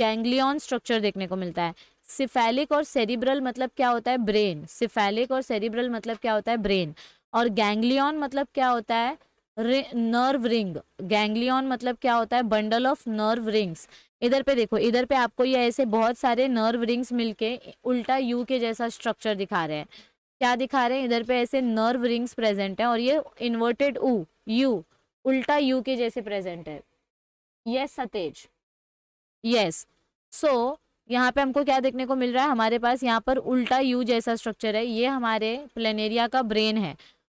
गैंग्लियन स्ट्रक्चर देखने को मिलता है सिफेलिक और सेरिब्रल मतलब क्या होता है ब्रेन सिफेलिक और सेरिब्रल मतलब क्या होता है ब्रेन और गैंग्लियन मतलब क्या होता है नर्व रिंग गैंग्लियन मतलब क्या होता है बंडल ऑफ नर्व रिंग्स इधर पे देखो इधर पे आपको ये ऐसे बहुत सारे नर्व रिंग्स मिलके उल्टा यू के जैसा स्ट्रक्चर दिखा रहे हैं क्या दिखा रहे हैं इधर पे ऐसे नर्व रिंग्स प्रेजेंट है और ये इन्वर्टेड ऊ यू उल्टा यू के जैसे प्रेजेंट है यस सतेज यस सो यहाँ पे हमको क्या देखने को मिल रहा है हमारे पास यहाँ पर उल्टा यू जैसा स्ट्रक्चर है ये हमारे प्लेनेरिया का ब्रेन है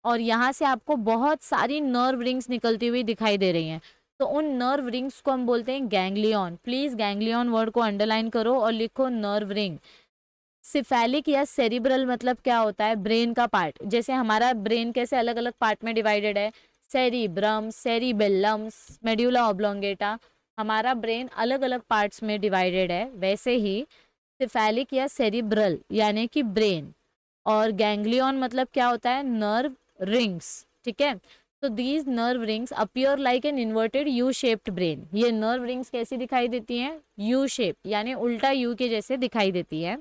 और यहाँ से आपको बहुत सारी नर्व रिंग्स निकलती हुई दिखाई दे रही हैं तो उन नर्व रिंग्स को हम बोलते हैं गैंग्लियन प्लीज़ गैंग्लियन वर्ड को अंडरलाइन करो और लिखो नर्व रिंग सिफेलिक या सेरिब्रल मतलब क्या होता है ब्रेन का पार्ट जैसे हमारा ब्रेन कैसे अलग अलग पार्ट में डिवाइडेड है सेरिब्रम सेरिबेलम मेड्यूला ऑब्लोंगेटा हमारा ब्रेन अलग अलग पार्ट्स में डिवाइडेड है वैसे ही सिफेलिक या सेरिब्रल यानी कि ब्रेन और गैंग्लियन मतलब क्या होता है नर्व रिंग्स ठीक है तो these nerve rings appear like an inverted U shaped brain ये नर्व रिंग्स कैसी दिखाई देती हैं यू शेप यानी उल्टा यू के जैसे दिखाई देती है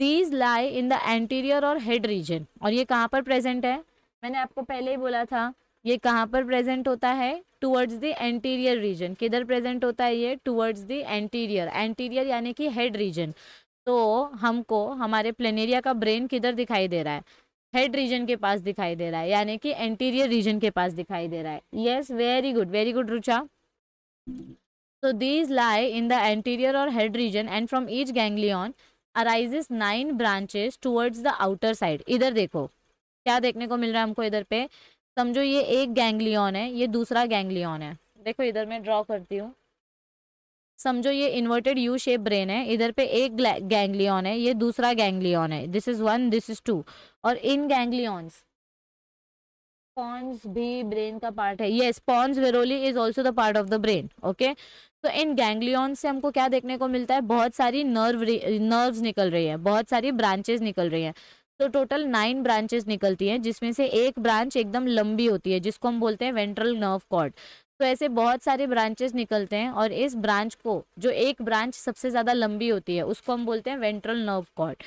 these lie in the anterior और हेड रीजन और ये कहाँ पर प्रेजेंट है मैंने आपको पहले ही बोला था ये कहाँ पर प्रेजेंट होता है टूवर्ड्स द एंटीरियर रीजन किधर प्रेजेंट होता है ये टूवर्ड्स द एंटीरियर एंटीरियर यानी कि हेड रीजन तो हमको हमारे प्लेनेरिया का ब्रेन किधर दिखाई दे रहा है हेड रीजन के पास दिखाई दे रहा है यानी कि एंटीरियर रीजन के पास दिखाई दे रहा है yes very good very good Rucha तो these lie in the anterior और head region and from each ganglion arises nine branches towards the outer side इधर देखो क्या देखने को मिल रहा है हमको इधर पे समझो ये एक गैंगलियन है ये दूसरा गैंगलियन है देखो इधर मैं ड्रॉ करती हूँ समझो ये इन्वर्टेड यू शेप ब्रेन है इधर पे एक गैंगलियन है ये दूसरा गैंगलियन है this is one this is two और इन गैंग्लियंस पॉन्स भी ब्रेन का पार्ट है ये pons varolii is also the part of the brain okay तो इन गैंगलियन से हमको क्या देखने को मिलता है बहुत सारी नर्व नर्व्स निकल रही है बहुत सारी ब्रांचेस निकल रही है तो टोटल नाइन ब्रांचेस निकलती हैं जिसमें से एक ब्रांच एकदम लंबी होती है जिसको हम बोलते हैं वेंट्रल नर्व कॉर्ड तो ऐसे बहुत सारे ब्रांचेस निकलते हैं और इस ब्रांच को जो एक ब्रांच सबसे ज़्यादा लंबी होती है उसको हम बोलते हैं वेंट्रल नर्व कॉर्ड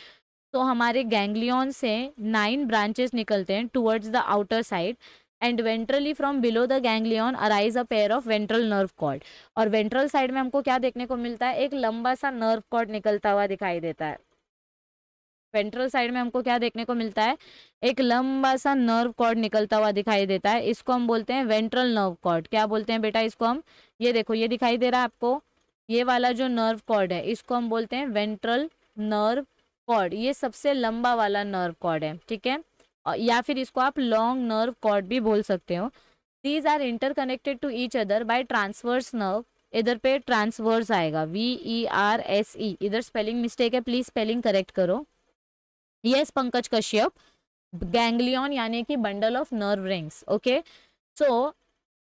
तो हमारे गैंग्लियन से नाइन ब्रांचेस निकलते हैं towards the outer side and ventrally from below the ganglion arise a pair of ventral nerve cord और वेंट्रल साइड में हमको क्या देखने को मिलता है एक लंबा सा नर्व कॉर्ड निकलता हुआ दिखाई देता है वेंट्रल साइड में हमको क्या देखने को मिलता है एक लंबा सा नर्व कॉर्ड निकलता हुआ दिखाई देता है इसको हम बोलते हैं वेंट्रल नर्व कॉर्ड क्या बोलते हैं बेटा इसको हम ये देखो ये दिखाई दे रहा है आपको ये वाला जो नर्व कॉर्ड है इसको हम बोलते हैं वेंट्रल नर्व कॉर्ड ये सबसे लंबा वाला नर्व कॉर्ड है ठीक है या फिर इसको आप लॉन्ग नर्व कॉर्ड भी बोल सकते हो these are interconnected to each other by transverse nerve इधर पे ट्रांसवर्स आएगा V E R S E इधर स्पेलिंग मिस्टेक है प्लीज स्पेलिंग करेक्ट करो यस पंकज कश्यप गैंग्लियन यानी कि bundle of nerve rings okay so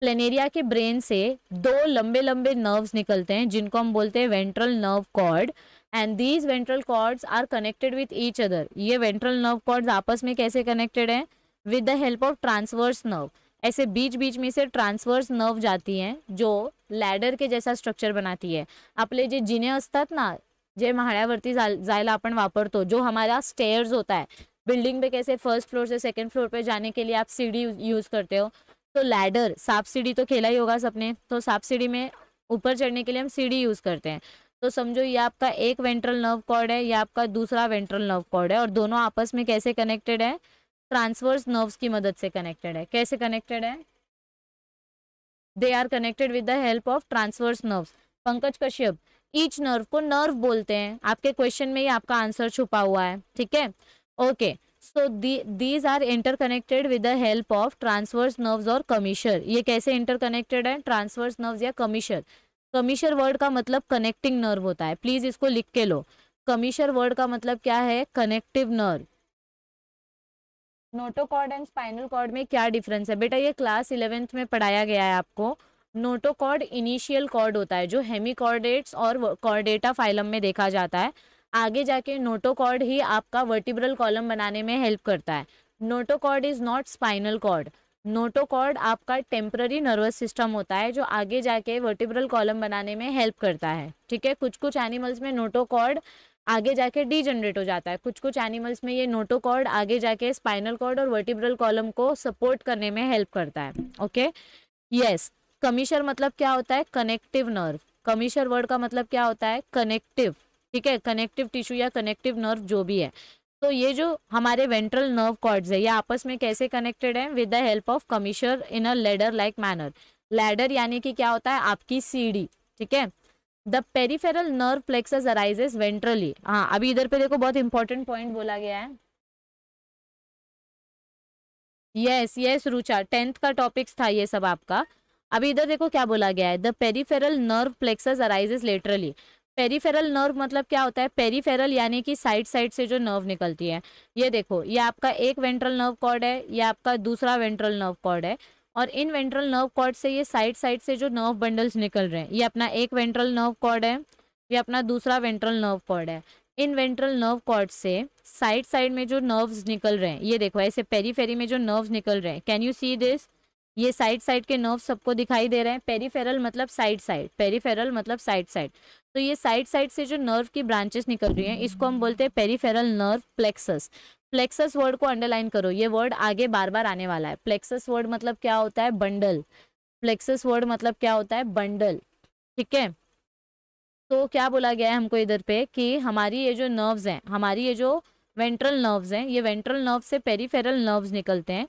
planaria के ब्रेन से दो लंबे लंबे नर्व्स निकलते हैं जिनको हम बोलते हैं ventral nerve cord and these ventral cords are connected with each other ये वेंट्रल नर्व कॉर्ड्स आपस में कैसे कनेक्टेड हैं with the help of transverse nerve ऐसे बीच बीच में से ट्रांसवर्स नर्व जाती हैं जो लैडर के जैसा स्ट्रक्चर बनाती है अपने जो जिन्हें असतात ना जे महाळ्यावरती जायला जो हमारा स्टेयर्स होता है बिल्डिंग पे कैसे फर्स्ट फ्लोर से सेकंड फ्लोर पे जाने के लिए आप सीढ़ी यूज़ करते हो तो लैडर सांप सीढ़ी तो खेला ही होगा सबने तो सांप सीढ़ी में ऊपर चढ़ने के लिए हम सीढ़ी यूज़ करते हैं तो समझो ये आपका एक वेंट्रल नर्व कॉर्ड है या आपका दूसरा वेंट्रल नर्व कॉर्ड है और दोनों आपस में कैसे कनेक्टेड है ट्रांसवर्स नर्व्स की मदद से कनेक्टेड है कैसे कनेक्टेड है they are connected with the help of transverse nerves Pankaj Kashyap each nerve को नर्व बोलते हैं आपके क्वेश्चन में ही आपका आंसर छुपा हुआ है ठीक है okay so these are interconnected with the help of transverse nerves और कमीशर ये कैसे इंटरकनेक्टेड है ट्रांसवर्स नर्व्स या कमीशर कमीशर वर्ड का मतलब कनेक्टिंग नर्व होता है प्लीज इसको लिख के लो कमीशर वर्ड का मतलब क्या है connective nerve notochord and spinal cord में क्या डिफरेंस है बेटा ये क्लास इलेवेंथ में पढ़ाया गया है आपको नोटोकॉर्ड इनिशियल कॉर्ड होता है जो हेमिकॉर्डेट्स और कॉर्डेटा फाइलम में देखा जाता है आगे जाके नोटोकॉर्ड ही आपका वर्टिब्रल कॉलम बनाने में हेल्प करता है notochord is not spinal cord notochord आपका टेम्प्ररी नर्वस सिस्टम होता है जो आगे जाके वर्टिब्रल कॉलम बनाने में हेल्प करता है ठीक है कुछ कुछ एनिमल्स में नोटोकॉर्ड आगे जाके डीजनरेट हो जाता है कुछ कुछ एनिमल्स में ये नोटोकॉर्ड आगे जाके स्पाइनल कॉर्ड और वर्टिब्रल कॉलम को सपोर्ट करने में हेल्प करता है ओके यस कमीशर मतलब क्या होता है कनेक्टिव नर्व कमीशर वर्ड का मतलब क्या होता है कनेक्टिव ठीक है कनेक्टिव टिश्यू या कनेक्टिव नर्व जो भी है तो ये जो हमारे वेंट्रल नर्व कॉर्ड्स है ये आपस में कैसे कनेक्टेड है with the help of commissure in a ladder like manner ladder यानी कि क्या होता है आपकी सीढ़ी ठीक है the peripheral nerve plexus arises ventrally हाँ अभी इधर पे देखो बहुत इंपॉर्टेंट पॉइंट बोला गया है यस यस रुचा टेंथ का टॉपिक्स था ये सब आपका अभी इधर देखो क्या बोला गया है the peripheral nerve plexus arises laterally peripheral nerve मतलब क्या होता है पेरीफेरल यानी कि साइड साइड से जो नर्व निकलती है ये देखो ये आपका एक वेंट्रल नर्व कॉर्ड है ये आपका दूसरा वेंट्रल नर्व कॉर्ड है और इन वेंट्रल नर्व कॉर्ड से ये साइड साइड से जो नर्व बंडल्स निकल रहे हैं ये अपना एक वेंट्रल नर्व कॉर्ड है ये अपना दूसरा वेंट्रल नर्व कॉर्ड है इन वेंट्रल नर्व कॉर्ड से साइड साइड में जो नर्व्स निकल रहे हैं ये देखो ऐसे पेरीफेरी में जो नर्व्स निकल रहे हैं कैन यू सी दिस ये साइड साइड के नर्व सबको दिखाई दे रहे हैं पेरीफेरल मतलब साइड साइड पेरीफेरल मतलब साइड साइड तो ये साइड साइड से जो नर्व की ब्रांचेस निकल रही हैं इसको हम बोलते हैं peripheral nerve plexus plexus word को अंडरलाइन करो ये वर्ड आगे बार बार आने वाला है प्लेक्सस वर्ड मतलब क्या होता है बंडल प्लेक्सस वर्ड मतलब क्या होता है बंडल ठीक है तो क्या बोला गया है हमको इधर पे कि हमारी ये जो नर्व्स हैं हमारी ये जो वेंट्रल नर्व्स हैं ये वेंट्रल नर्व से पेरीफेरल नर्व्स निकलते हैं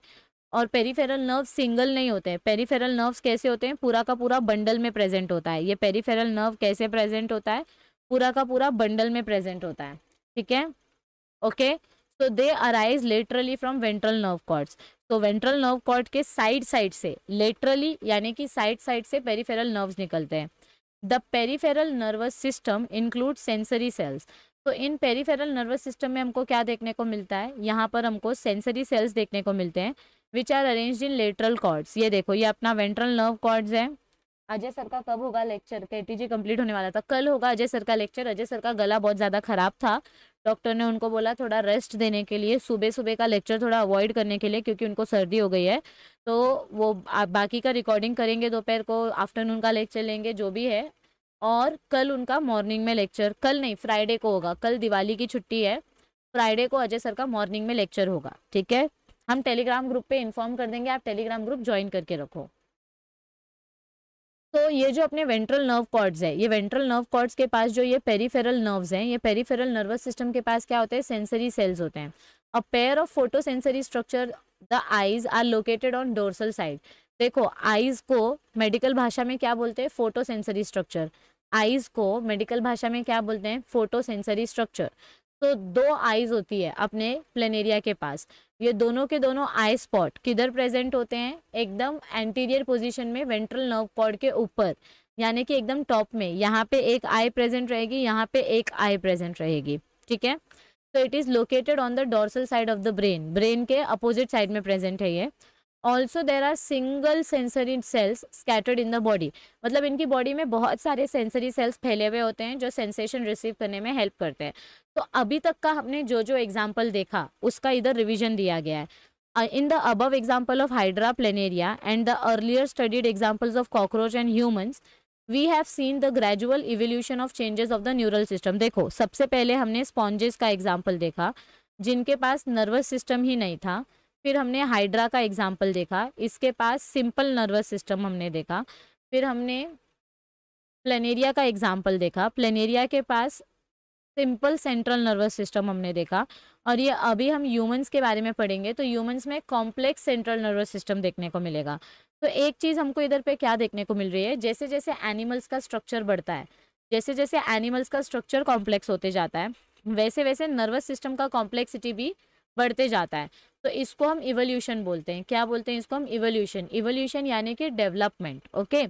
और पेरीफेरल नर्व सिंगल नहीं होते हैं पेरीफेरल नर्व्स कैसे होते हैं पूरा का पूरा बंडल में प्रेजेंट होता है ये पेरीफेरल नर्व कैसे प्रेजेंट होता है पूरा का पूरा बंडल में प्रेजेंट होता है ठीक है okay so they arise laterally from ventral nerve cords तो वेंट्रल नर्व कॉर्ड के साइड साइड से लेटरली यानी कि साइड साइड से पेरीफेरल नर्व्स निकलते हैं the peripheral nervous system include sensory cells तो इन पेरीफेरल नर्वस सिस्टम में हमको क्या देखने को मिलता है यहाँ पर हमको सेंसरी सेल्स देखने को मिलते हैं which are arrange in lateral cords ये देखो ये अपना वेंट्रल नर्व कॉर्ड्स है अजय सर का कब होगा लेक्चर के कंप्लीट होने वाला था कल होगा अजय सर का लेक्चर अजय सर का गला बहुत ज़्यादा खराब था डॉक्टर ने उनको बोला थोड़ा रेस्ट देने के लिए सुबह सुबह का लेक्चर थोड़ा अवॉइड करने के लिए क्योंकि उनको सर्दी हो गई है तो वो बाकी का रिकॉर्डिंग करेंगे दोपहर को आफ्टरनून का लेक्चर लेंगे जो भी है और कल उनका मॉर्निंग में लेक्चर कल नहीं फ्राइडे को होगा कल दिवाली की छुट्टी है फ्राइडे को अजय सर का मॉर्निंग में लेक्चर होगा ठीक है हम टेलीग्राम ग्रुप पे इन्फॉर्म कर देंगे आप टेलीग्राम ग्रुप ज्वाइन करके रखो तो ये जो अपने वेंट्रल नर्व कॉर्ड्स है ये वेंट्रल नर्व कॉर्ड्स के पास जो ये पेरीफेरल नर्व्स हैं ये पेरीफेरल नर्वस सिस्टम के पास क्या होते हैं सेंसरी सेल्स होते हैं a pair of photosensory structure the eyes are located on dorsal side देखो आईज को मेडिकल भाषा में क्या बोलते हैं फोटोसेंसरी स्ट्रक्चर आईज को मेडिकल भाषा में क्या बोलते हैं फोटोसेंसरी स्ट्रक्चर तो दो आईज होती है अपने प्लेनेरिया के पास ये दोनों के दोनों आई स्पॉट किधर प्रेजेंट होते हैं एकदम एंटीरियर पोजीशन में वेंट्रल नर्व कॉर्ड के ऊपर यानी कि एकदम टॉप में यहाँ पे एक आई प्रेजेंट रहेगी यहाँ पे एक आई प्रेजेंट रहेगी ठीक है तो it is located on the dorsal side of the brain brain के अपोजिट साइड में प्रेजेंट है ये also there are single sensory cells scattered in the body मतलब इनकी बॉडी में बहुत सारे सेंसरी सेल्स फैले हुए होते हैं जो सेंसेशन रिसीव करने में हेल्प करते हैं तो अभी तक का हमने जो जो एग्जाम्पल देखा उसका इधर रिविजन दिया गया है in the above example of hydra planaria and the earlier studied examples of cockroach and humans we have seen the gradual evolution of changes of the neural system देखो सबसे पहले हमने स्पॉन्जेस का एग्जाम्पल देखा जिनके पास नर्वस सिस्टम ही नहीं था फिर हमने हाइड्रा का एग्जाम्पल देखा इसके पास सिंपल नर्वस सिस्टम हमने देखा फिर हमने प्लेनेरिया का एग्जाम्पल देखा प्लेनेरिया के पास सिंपल सेंट्रल नर्वस सिस्टम हमने देखा और ये अभी हम ह्यूमंस के बारे में पढ़ेंगे तो ह्यूमंस में कॉम्प्लेक्स सेंट्रल नर्वस सिस्टम देखने को मिलेगा तो एक चीज़ हमको इधर पे क्या देखने को मिल रही है जैसे जैसे एनिमल्स का स्ट्रक्चर बढ़ता है जैसे जैसे एनिमल्स का स्ट्रक्चर कॉम्प्लेक्स होते जाता है वैसे वैसे नर्वस सिस्टम का कॉम्प्लेक्सिटी भी बढ़ते जाता है तो इसको हम इवोल्यूशन बोलते हैं क्या बोलते हैं इसको हम इवोल्यूशन इवोल्यूशन यानी कि डेवलपमेंट ओके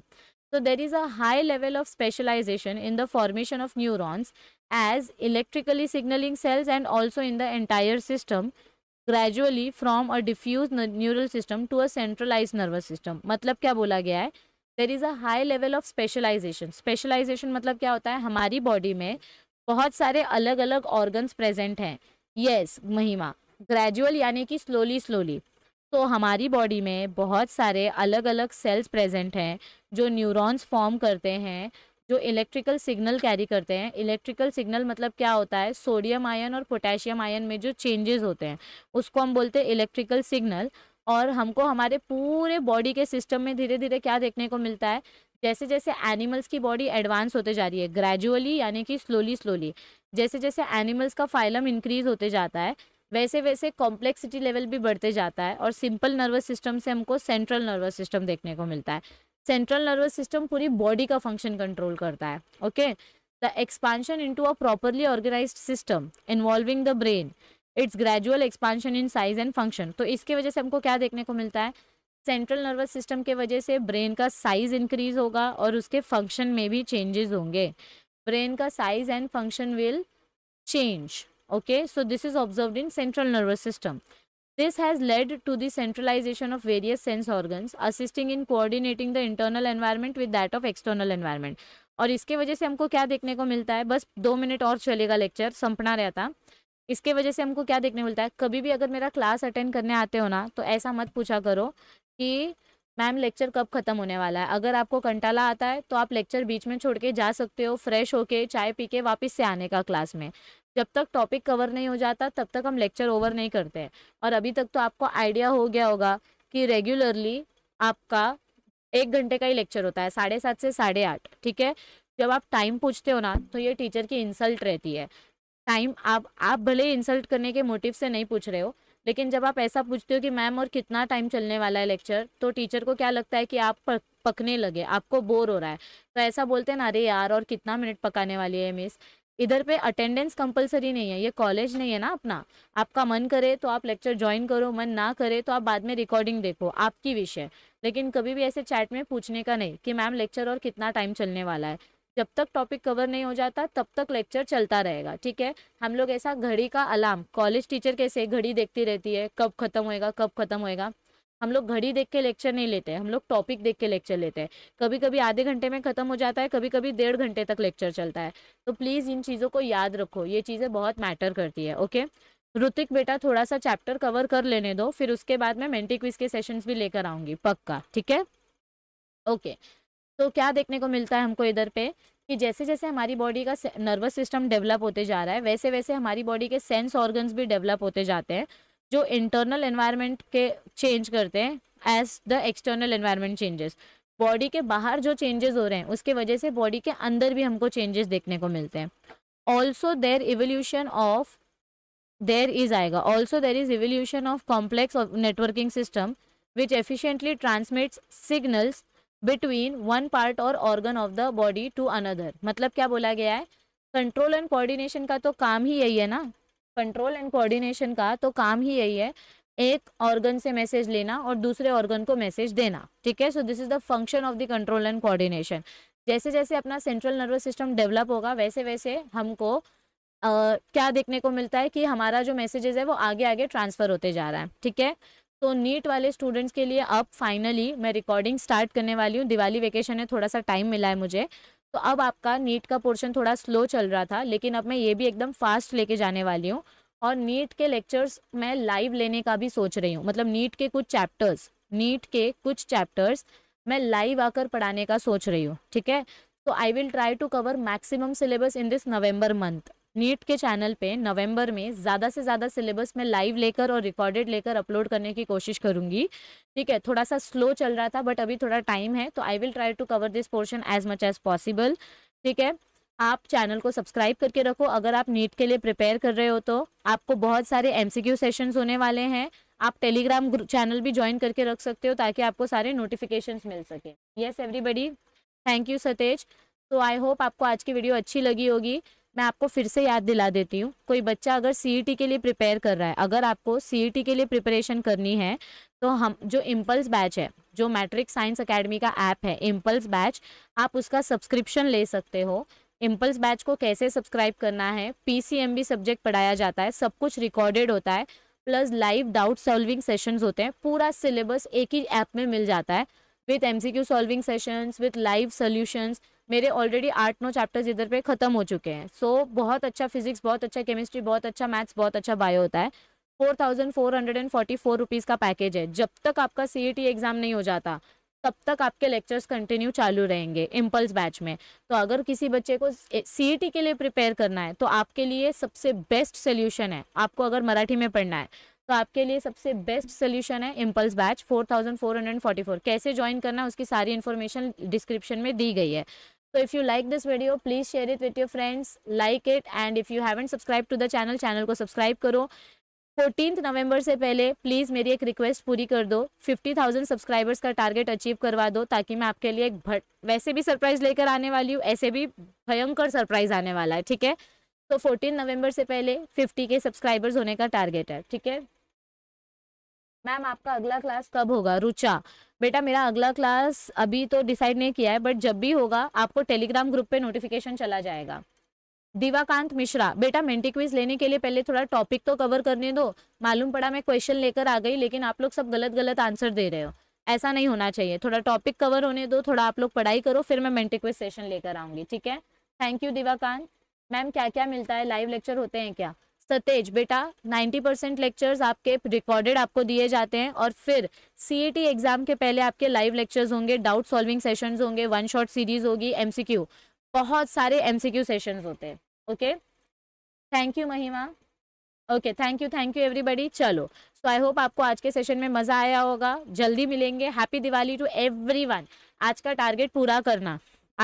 तो there is a high level of specialisation in the formation of neurons as electrically signalling cells and also in the entire system gradually from a diffuse neural system to a centralise nervous system मतलब क्या बोला गया है there is a high level of specialisation specialisation मतलब क्या होता है हमारी बॉडी में बहुत सारे अलग अलग ऑर्गन्स प्रेजेंट हैं यस yes, महिमा ग्रेजुअल यानी कि स्लोली स्लोली तो हमारी बॉडी में बहुत सारे अलग अलग सेल्स प्रेजेंट हैं जो न्यूरॉन्स फॉर्म करते हैं जो इलेक्ट्रिकल सिग्नल कैरी करते हैं इलेक्ट्रिकल सिग्नल मतलब क्या होता है सोडियम आयन और पोटेशियम आयन में जो चेंजेस होते हैं उसको हम बोलते हैं इलेक्ट्रिकल सिग्नल और हमको हमारे पूरे बॉडी के सिस्टम में धीरे धीरे क्या देखने को मिलता है जैसे जैसे एनिमल्स की बॉडी एडवांस होते जा रही है ग्रेजुअली यानी कि स्लोली स्लोली जैसे जैसे एनिमल्स का फाइलम इंक्रीज होते जाता है वैसे वैसे कॉम्प्लेक्सिटी लेवल भी बढ़ते जाता है और सिंपल नर्वस सिस्टम से हमको सेंट्रल नर्वस सिस्टम देखने को मिलता है सेंट्रल नर्वस सिस्टम पूरी बॉडी का फंक्शन कंट्रोल करता है okay the expansion into a properly organise system involving the brain its gradual expansion in size and function तो इसके वजह से हमको क्या देखने को मिलता है सेंट्रल नर्वस सिस्टम के वजह से ब्रेन का साइज इंक्रीज होगा और उसके फंक्शन में भी चेंजेस होंगे ब्रेन का size and function will change okay so this is observed in central nervous system this has led to the centralization of various sense organs assisting in coordinating the internal environment with that of external environment और इसके वजह से हमको क्या देखने को मिलता है बस दो मिनट और चलेगा लेक्चर संपना रहता इसके वजह से हमको क्या देखने मिलता है कभी भी अगर मेरा क्लास अटेंड करने आते हो ना तो ऐसा मत पूछा करो कि मैम लेक्चर कब ख़त्म होने वाला है अगर आपको कंटाला आता है तो आप लेक्चर बीच में छोड़ के जा सकते हो फ्रेश होके चाय पी के वापिस से आने का क्लास में जब तक टॉपिक कवर नहीं हो जाता तब तक हम लेक्चर ओवर नहीं करते हैं और अभी तक तो आपको आइडिया हो गया होगा कि रेगुलरली आपका एक घंटे का ही लेक्चर होता है साढ़े सात से साढ़े आठ ठीक है जब आप टाइम पूछते हो ना तो ये टीचर की इंसल्ट रहती है टाइम आप आप भले इंसल्ट करने के मोटिव से नहीं पूछ रहे हो लेकिन जब आप ऐसा पूछते हो कि मैम और कितना टाइम चलने वाला है लेक्चर तो टीचर को क्या लगता है कि आप पकने लगे आपको बोर हो रहा है तो ऐसा बोलते हैं ना अरे यार और कितना मिनट पकाने वाली है मिस इधर पे अटेंडेंस कंपलसरी नहीं है ये कॉलेज नहीं है ना अपना आपका मन करे तो आप लेक्चर ज्वाइन करो मन ना करे तो आप बाद में रिकॉर्डिंग देखो आपकी विषय है लेकिन कभी भी ऐसे चैट में पूछने का नहीं कि मैम लेक्चर और कितना टाइम चलने वाला है जब तक टॉपिक कवर नहीं हो जाता तब तक लेक्चर चलता रहेगा ठीक है हम लोग ऐसा घड़ी का अलार्म कॉलेज टीचर कैसे घड़ी देखती रहती है कब खत्म होएगा कब खत्म होएगा हम लोग घड़ी देख के लेक्चर नहीं लेते हैं हम लोग टॉपिक देख के लेक्चर लेते हैं कभी कभी आधे घंटे में खत्म हो जाता है कभी कभी डेढ़ घंटे तक लेक्चर चलता है तो प्लीज़ इन चीज़ों को याद रखो ये चीज़ें बहुत मैटर करती है ओके ऋतिक बेटा थोड़ा सा चैप्टर कवर कर लेने दो फिर उसके बाद मैं मेंटी क्विज के सेशंस भी लेकर आऊंगी पक्का ठीक है ओके तो क्या देखने को मिलता है हमको इधर पे कि जैसे जैसे हमारी बॉडी का नर्वस सिस्टम डेवलप होते जा रहा है वैसे वैसे हमारी बॉडी के सेंस ऑर्गन्स भी डेवलप होते जाते हैं जो इंटरनल एनवायरनमेंट के चेंज करते हैं as the external environment changes body के बाहर जो चेंजेस हो रहे हैं उसके वजह से बॉडी के अंदर भी हमको चेंजेस देखने को मिलते हैं also there evolution of there is आएगा also there is evolution of complex networking system which efficiently transmits signals between one part और organ of the body to another मतलब क्या बोला गया है कंट्रोल एंड कोऑर्डिनेशन का तो काम ही यही है ना कंट्रोल एंड कोऑर्डिनेशन का तो काम ही यही है एक ऑर्गन से मैसेज लेना और दूसरे ऑर्गन को मैसेज देना ठीक है so this is the function of the control and coordination जैसे जैसे अपना सेंट्रल नर्वस सिस्टम डेवलप होगा वैसे वैसे हमको Uh, क्या देखने को मिलता है कि हमारा जो मैसेजेस है वो आगे आगे ट्रांसफर होते जा रहा है ठीक है तो नीट वाले स्टूडेंट्स के लिए अब फाइनली मैं रिकॉर्डिंग स्टार्ट करने वाली हूँ दिवाली वेकेशन है थोड़ा सा टाइम मिला है मुझे तो अब आपका नीट का पोर्शन थोड़ा स्लो चल रहा था लेकिन अब मैं ये भी एकदम फास्ट लेके जाने वाली हूँ और नीट के लेक्चर्स मैं लाइव लेने का भी सोच रही हूँ मतलब नीट के कुछ चैप्टर्स नीट के कुछ चैप्टर्स मैं लाइव आकर पढ़ाने का सोच रही हूँ ठीक है तो I will try to cover maximum syllabus in this November month NEET के चैनल पे नवंबर में ज़्यादा से ज़्यादा सिलेबस में लाइव लेकर और रिकॉर्डेड लेकर अपलोड करने की कोशिश करूँगी ठीक है थोड़ा सा स्लो चल रहा था बट अभी थोड़ा टाइम है तो I will try to cover this portion as much as possible ठीक है आप चैनल को सब्सक्राइब करके रखो अगर आप नीट के लिए प्रिपेयर कर रहे हो तो आपको बहुत सारे एम सी होने वाले हैं आप टेलीग्राम चैनल भी ज्वाइन करके रख सकते हो ताकि आपको सारे नोटिफिकेशन मिल सके yes everybody thank you Satej तो आई होप आपको आज की वीडियो अच्छी लगी होगी मैं आपको फिर से याद दिला देती हूँ कोई बच्चा अगर सी e के लिए प्रिपेयर कर रहा है अगर आपको सी e के लिए प्रिपरेशन करनी है तो हम जो इम्पल्स बैच है जो मैट्रिक साइंस अकेडमी का ऐप है इम्पल्स बैच आप उसका सब्सक्रिप्शन ले सकते हो इम्पल्स बैच को कैसे सब्सक्राइब करना है पी सब्जेक्ट पढ़ाया जाता है सब कुछ रिकॉर्डेड होता है plus live doubt solving sessions होते हैं पूरा सिलेबस एक ही ऐप में मिल जाता है with M C Q solving sessions with live solutions मेरे ऑलरेडी आठ नौ चैप्टर्स इधर पे ख़त्म हो चुके हैं सो so, बहुत अच्छा फिजिक्स बहुत अच्छा केमिस्ट्री बहुत अच्छा मैथ्स बहुत अच्छा बायो होता है four thousand four hundred and forty four rupees का पैकेज है जब तक आपका सी एग्ज़ाम e नहीं हो जाता तब तक आपके लेक्चर्स कंटिन्यू चालू रहेंगे इम्पल्स बैच में तो अगर किसी बच्चे को सी e के लिए प्रिपेयर करना है तो आपके लिए सबसे बेस्ट सोल्यूशन है आपको अगर मराठी में पढ़ना है तो आपके लिए सबसे बेस्ट सोल्यूशन है इम्पल्स बैच फोर कैसे ज्वाइन करना है उसकी सारी इन्फॉर्मेशन डिस्क्रिप्शन में दी गई है So if you like this video, please share it with your friends, like it and if you haven't subscribed to the channel, channel को subscribe करो 14th नवंबर से पहले प्लीज़ मेरी एक रिक्वेस्ट पूरी कर दो 50,000 सब्सक्राइबर्स का टारगेट अचीव करवा दो ताकि मैं आपके लिए एक भट वैसे भी सरप्राइज़ लेकर आने वाली हूँ ऐसे भी भयंकर सरप्राइज़ आने वाला है ठीक है तो 14 नवंबर से पहले 50 के सब्सक्राइबर्स होने का टारगेट है ठीक है मैम आपका अगला क्लास कब होगा रुचा बेटा मेरा अगला क्लास अभी तो डिसाइड नहीं किया है बट जब भी होगा आपको टेलीग्राम ग्रुप पे नोटिफिकेशन चला जाएगा दिवाकांत मिश्रा बेटा मेंटिक्विज लेने के लिए पहले थोड़ा टॉपिक तो कवर करने दो मालूम पड़ा मैं क्वेश्चन लेकर आ गई लेकिन आप लोग सब गलत गलत आंसर दे रहे हो ऐसा नहीं होना चाहिए थोड़ा टॉपिक कवर होने दो थोड़ा आप लोग पढ़ाई करो फिर मैं मेंटिक्विज सेशन लेकर आऊंगी ठीक है थैंक यू दिवाकांत मैम क्या क्या मिलता है लाइव लेक्चर होते हैं क्या सतेज बेटा 90 परसेंट लेक्चर्स आपके रिकॉर्डेड आपको दिए जाते हैं और फिर सी एग्जाम e के पहले आपके लाइव लेक्चर्स होंगे डाउट सॉल्विंग सेशंस होंगे वन शॉट सीरीज होगी एमसीक्यू बहुत सारे एमसीक्यू सेशंस होते हैं okay thank you Mahima okay thank you thank you everybody चलो सो आई होप आपको आज के सेशन में मज़ा आया होगा जल्दी मिलेंगे हैप्पी दिवाली टू एवरी आज का टारगेट पूरा करना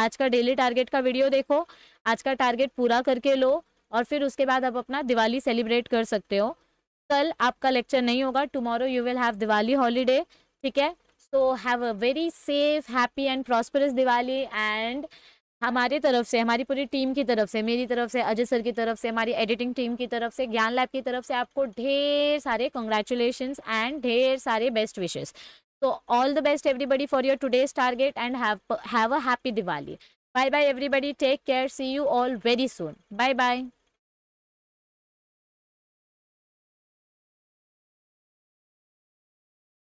आज का डेली टारगेट का वीडियो देखो आज का टारगेट पूरा करके लो और फिर उसके बाद आप अपना दिवाली सेलिब्रेट कर सकते हो कल आपका लेक्चर नहीं होगा tomorrow you will have Diwali holiday ठीक है so have a very safe happy and prosperous Diwali and हमारे तरफ से हमारी पूरी टीम की तरफ से मेरी तरफ से अजय सर की तरफ से हमारी एडिटिंग टीम की तरफ से ज्ञान लैब की तरफ से आपको ढेर सारे कॉन्ग्रेचुलेशंस एंड ढेर सारे बेस्ट विशेस तो all the best everybody for your today's target and have a happy Diwali bye bye everybody take care see you all very soon bye bye